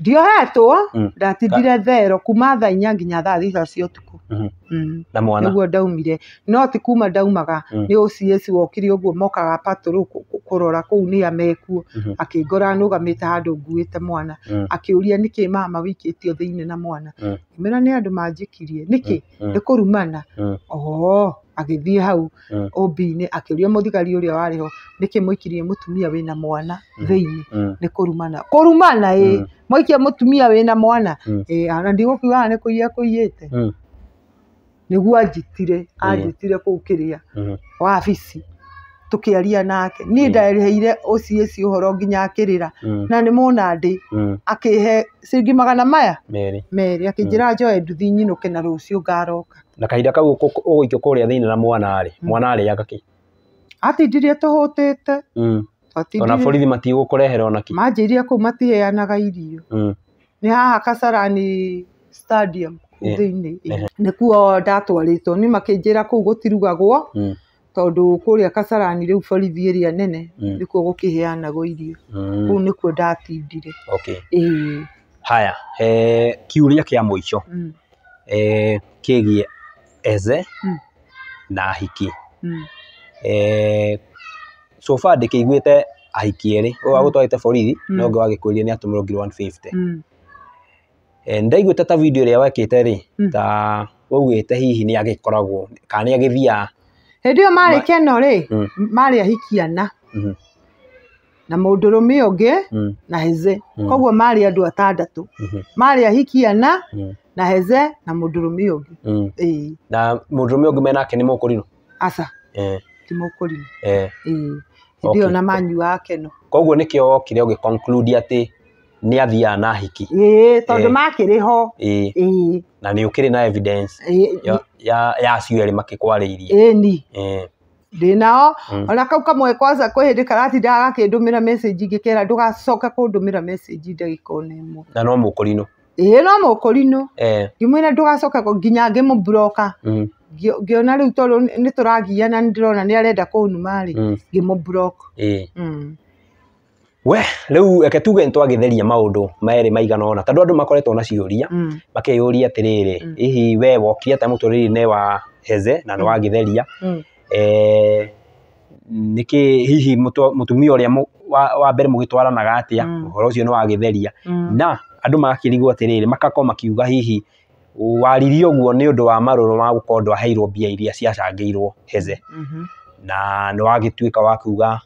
ndiohetwo mm. ndatindire thero kuma thaa inya nginya thaa thita cia ũtukũ mm-hmm. mm. na mwana nĩguo ndaumire no ti kuma ndaumaga mm. ni OCS wokire ũguo mokaga patũrũ kũrora kũu nĩ amekuo mm-hmm. akĩngora nũgamĩte handu nguite mwana akiuria niki mama wikĩtio thĩinĩ na mwana ngĩmwĩra nĩ andũ manjĩkirie nĩkĩ nĩkũrumana oho agĩthiĩ hau eh. OB-inĩ akĩũria mũthigari ũrĩa warĩ ho nĩkĩ mũikirie mũtumia wĩna mwana eh. thĩinĩ eh. nĩ kũrumana kũrumana ĩ mwaikia mũtumia wĩna mwana ĩ ona ndigũkiuga haha nĩ kũiya ekũiyĩte nĩguo anjĩtire anjĩtire kũu kĩrĩa wabici tũkĩaria nake niĩ ndaheire OCS ũhoro nginya akĩrĩra na nĩ mũnandĩ akĩhe ciringi magana maya merĩ akĩnjĩra njoe nduthi nyinũke na rũciũ ngaroka na kahinda kau ũgũikio kuria thini na mwana rĩ hmm. mwana arĩaga kĩ atindirie tũhũtĩte hmm. ona mati gukurehera ona kĩ manjĩrire kũu matiheanaga irio hmm. ni haha Kasarani stadium eh. thĩinĩ eh. nĩkuo ndatwarĩtwo nĩ makĩnjĩra kũu gũtirugagwo tondu kuria Kasarani rĩu forithi ĩrĩa nene nĩkuo gũkĩheanagwo irio kũu nĩkuo ndatindire ĩĩ haya muicho mm eh kegie eze mm. na hiki mm. ndä kä iguä te ahiki erä å mm. wa hmm. gutwarite borithi mm. no ngi wagikwirie ni atumirungirwo 150 mm. eh ndaiguite ta video ria wekite ri mm. ta waugite hihi ni agikoragwo kana ni agithia hindi yo mari keno ri mm. mari ahikiana ana mm -hmm. na mundurume ungi mm. na heze mm. koguo mari andu atandatu mm -hmm. mari hmm. ahiki na heze na mudurume yogi mm. eh na mudurume yogi mena yake ni mukurino asa eh ti mukurino eh eh ndio okay. na manyu yake no koguo kio okire ugi conclude ati ni athia na hiki eh tondu makiri ho eh na ni ukire na evidence e, ya ya, ya ciueri makikwariirie eh ni eh ndinao mm. ona kau kamwe kwanza kwä hä ndä karati gakä ndå mä ra ngä kä ra ndå gacoke kå ndå mä ra ndagä korwo nä mwe na no må ä no må kå rinå ngä mwä na ndå gacoka nginya ngä må mburoka ngä ona rä u tondå nä tå ragiana nä ndä rona nä arenda kå numarä mm. ngä må mburoko mm. we rä u reke tuge nä twagätheria maå ndå merä maigana ona tondå andå makoretwo na ciå ria mm. makeyå ria atä rä rä hihi we wokire atä må tå rä re wa heze na nä wagä theria nä kä hihi må tumia å rä a wa mbere må gä twaranaga atä a å horo å cio nä wagä theria na andå magakĩrigwo atĩrĩrĩ makakorwo makiuga hihi wariri nä å ndå wa rå ma gũkorwo ndwaheirwo mbia iria irwo Heze mm -hmm. na nĩ wagĩtuĩka wa kuga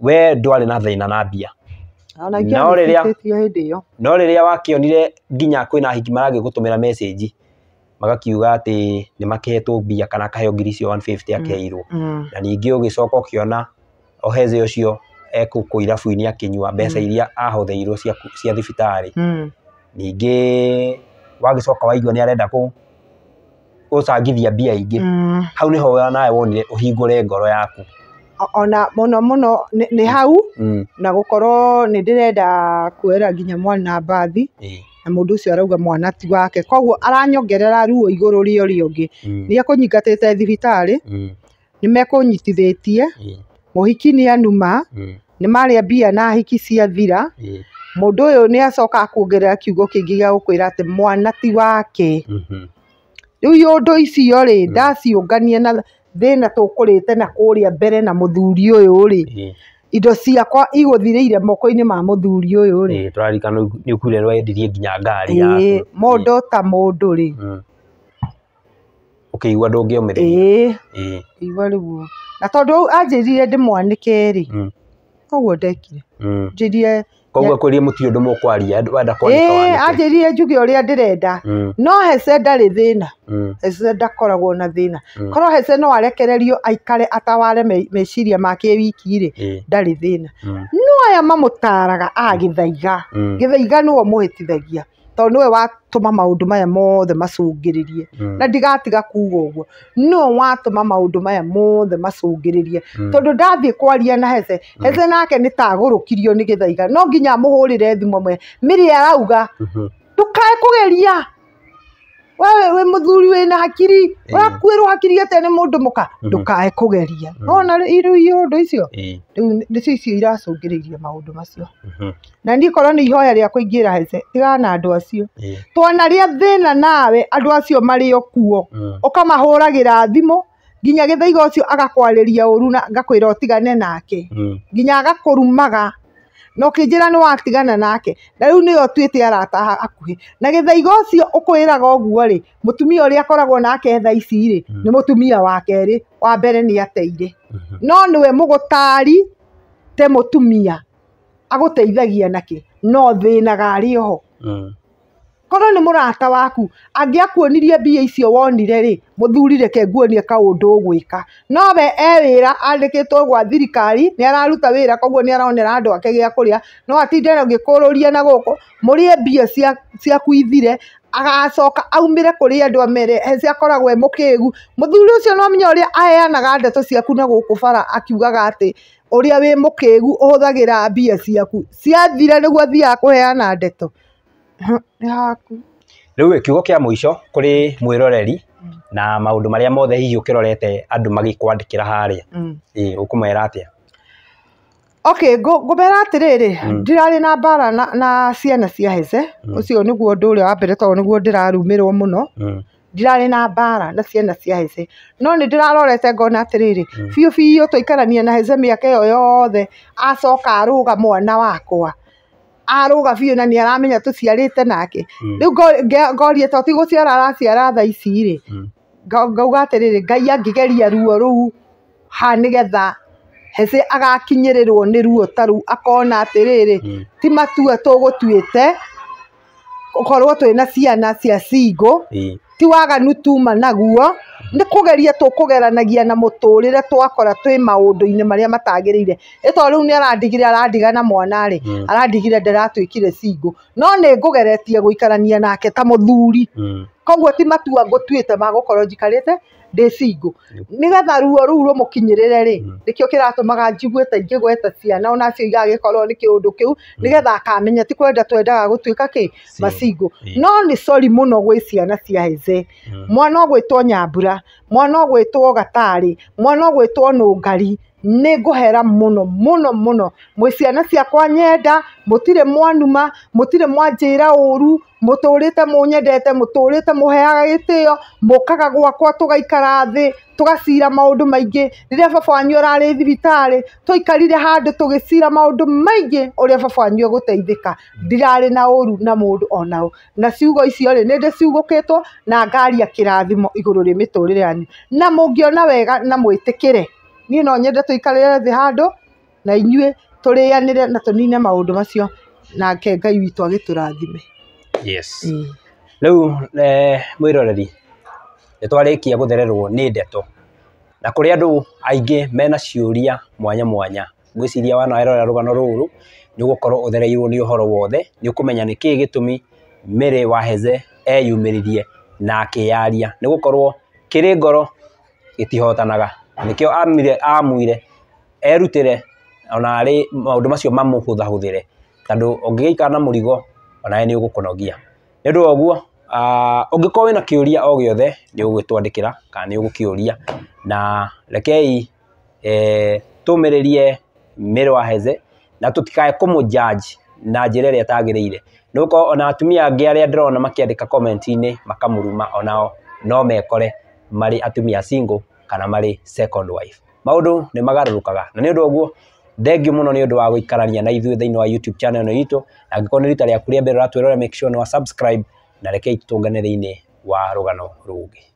we ndwarä na thäna na mbia no rä a wakä onire nginya kwĩna hiki maragĩgũtũmĩra message magakiuga atĩ nĩ makĩhetwo mbia kana kaheo ngiri icio 150 mm. akeirwo mm -hmm. na ningĩ ũgĩcoka ũkĩona oheze cio ekå irabu-inä akinyua mbeca mm. iria ahotheirwo cia thibitari mm. ningĩ wagicoka waigua ni arenda kũ gũcangithia mbia ingĩ mm. hau nĩho nawe wonire uhingure ngoro yaku ona mono mono ni hau na gũkorwo ni ndĩrenda kuera nginya mwana mbathi na mundu ucio arauga mwana ti wake koguo aranyongerera ruo iguru rio rio ũngĩ ni ekũnyigatĩte thibitari ni mekũnyitithĩtie mũhiki nĩ anuma nä marä a mbia na hiki ciathira må ndå å yå nä acoka akuongerera kiugo kä ngä gä a gå kwä ra atä mwana ti wake rä u yå ndå icio rä mm. ndaciångania na thä na tå kå rä te na kå rä a mbere na må thuri å yå rä indo ciakwa thirä ire moko-inä ma må thuri å yå rä tå raririkana nä å kuire nginya ngari ya må ndå ta må ndå rä å mm. kä igua ndå ngä å mä rä igua rä guo na tondå anjä rire ndä mwanä ke rä koguo ndekire mm. njirire koguo kuri muti undu mukwaria wenda kwandika wanike eh anjirire njuge uria ndirenda mm. no hece ndari thina mm. hece ndakoragwo na thina korwo hece no arekererio aikare ataware meciria make wiki ri ndari thina no aya mamutaraga agithaiga githaiga niwo muhitithagia tondå nä we ma maå ndå maya mothe macångä rä rie hmm. na ndigatiga kuga å guo no ma maå ndå maya mothe ngä rä rie hmm. tondå ndathiä kwaria na hece hece hmm. nake nä tagå rå kirio nä gä thaiga no nginya må hå rä re thimå mwe mä rä arauga ndå kae kå geria wewe we muthuri we mm-hmm. mm-hmm. mm-hmm. na hakiri wakwirwo hakiri ate ni mundu muka ndukae kugeria ona iru iundu icio nicio icio iracungiriirie maundu macio na ni korwo ni ihoya ria kuingira hece tigana andu acio twana ria thina nawe andu acio mari okuo ukamahuragira mm. thimu nginya githaigo ucio agakwariria uru na ngakwira utigane nake mm. nginya agakurumaga na ukinjira ni watigana nake na riu niyo twite arata hakuhĩ na gĩthaiga ũcio ukwiraga oguo ri mutumia uri akoragwo nake tha ici ri hmm. ni mutumia wake ri wa mbere ni ateire hmm. no nĩwe mugutari te mutumia agũteithagia nake no thinaga arĩ oho hmm korwo nä må rata waku angä akuonirie mbia icio wonire rä muthuri reke nguonie kaundu ugwika nowe e wira andikitwo gwa thirikari ni araruta wira koguo ni aronera andu ake gia kuria no atinde ngikururia na guku murie mbia cia ciaku ithire agacoka aumire kuri andu amere hezi akoragwo e mukigu muthuri ucio no menye uria aheanaga ndeto ciaku na guku bara akiugaga ati uria wi mukigu uhuthagira mbia ciaku ciathira niguo thiaga kuheana ndeto rä u kiugo kä a må ico kå rä mwä roreri mm. na maå ndå marä a mothe hihi å kä rorete andå magä kwandä kä ra harä a å mm. kå mera atä a atä rä mm. rä ndirarä na mbara na ciana cia hece ucio niguo ndu nä guo ndä rarumä rwo må muno ndirarä na mbara na ciana cia hece no ndä rarorete ngona rä biå biå twaikarania na hece mä aka ä yo yothe acoka ga mwana wakwa aruga biũ na nä aramenya tå ciarä nake rä u ngoria to tigå ciara araciara tha ici rä hmm. ngauga atä rä rä ngai angägeria ruo rå u ha nä getha hece agakinyä rä rwo nä ruo ta rä akona atä rä rä ti matua tå gå tuä te korwo twä na ciana cia cingå hmm. ti waganu tuma naguo nä kå geria tå kå geranagia na må tå rä re twakora twä maå ndå-inä marä a matagä rä ire ä rä u nä arandigire arandiga na mwana rä hmm. arandigire ndäratuä kire cingå no nä ngå geretie gå ikarania nake ta må thuri hmm. koguo ti matua ngå tuä te magå korwo njikarä te ndä cingå nä getha ruo rä u rå må kinyä rä re rä hmm. nä kä o kä ratå maga njigue ta ingä gweta ciana ona cio igagä korwo nä kä å ndå kä u nä getha akamenya ti kwenda twendaga gå tuä ka kä macingå no nä cori må no gwä ciana cia heze mwana å gwä two nyambura Nyambura mwana ũgwĩtwo Gatarĩ mwana ũgwĩtwo Nũngari nä ngå hera må no må no må no mwä ciana ciakwa nyenda må tirä mwanuma må tirä mwanjä ra å ru må tå rä te må nyendete må tå rä te må heaga gä tä o må kaga gwakwa tå gaikara thä tå gacira maå ndå maingä rä rä a baba wanyu å rarä thibitarä twaikarire handå tå gä cira maå ndå maingä å rä a baba wanyu egå teithä ka na å ru na må ndå ona å na ciugo icio rä nä ndä ciugå kä two na ngaria kä rathimo igå rå rä mä tå rä re na må ngä ona wega na mwä tä kä re niä no nyende tå ikarä thä handå na inyuä tå rä anä re na tå nine maå ndå macio nake ngai witå agä tå rathime rä u e, mwä roreri nä twarä kia gå thererwo nä ndeto na kå rä andå aingä mena ciuria mwanya mwanya ngwĩciria wana erora rugano ruru ni ũgũkorwo uthereirwo ni uhoro wothe ni ũkũmenya ni kĩĩ gitumi Mary wa Heze eyumĩririe na akĩyaria ni gũkorwo kĩrĩ ngoro gĩtihotanaga nikio amire amuire erutire ona ari maundu macio mamuhuthahuthire tondu ungigeikara na murigo ona ni ugukunogia ni undu woguo ungikorwo wina kiuria o ni ugwitwandikira kana ni ugukiuria na rekei eh, tumiririe mirwa heze na tutikae kumujaji na njira ĩrĩa ĩtagĩrĩire nĩ ona atumia angĩ arĩa ndĩrona makiandika comment inĩ makamuruma onao no mekore mari atumia single kana marĩ second wife maudu ni magarurukaga na nä å ndå thengi muno må no nä å ndå wa gå ikarania na ithuä thä wa youtube channel itå na angä korwo nä rita rä aku rä mbere å ratwä rora make sure nä wa subscribe na rekei tå ngane thä inä wa rå gano rå ngä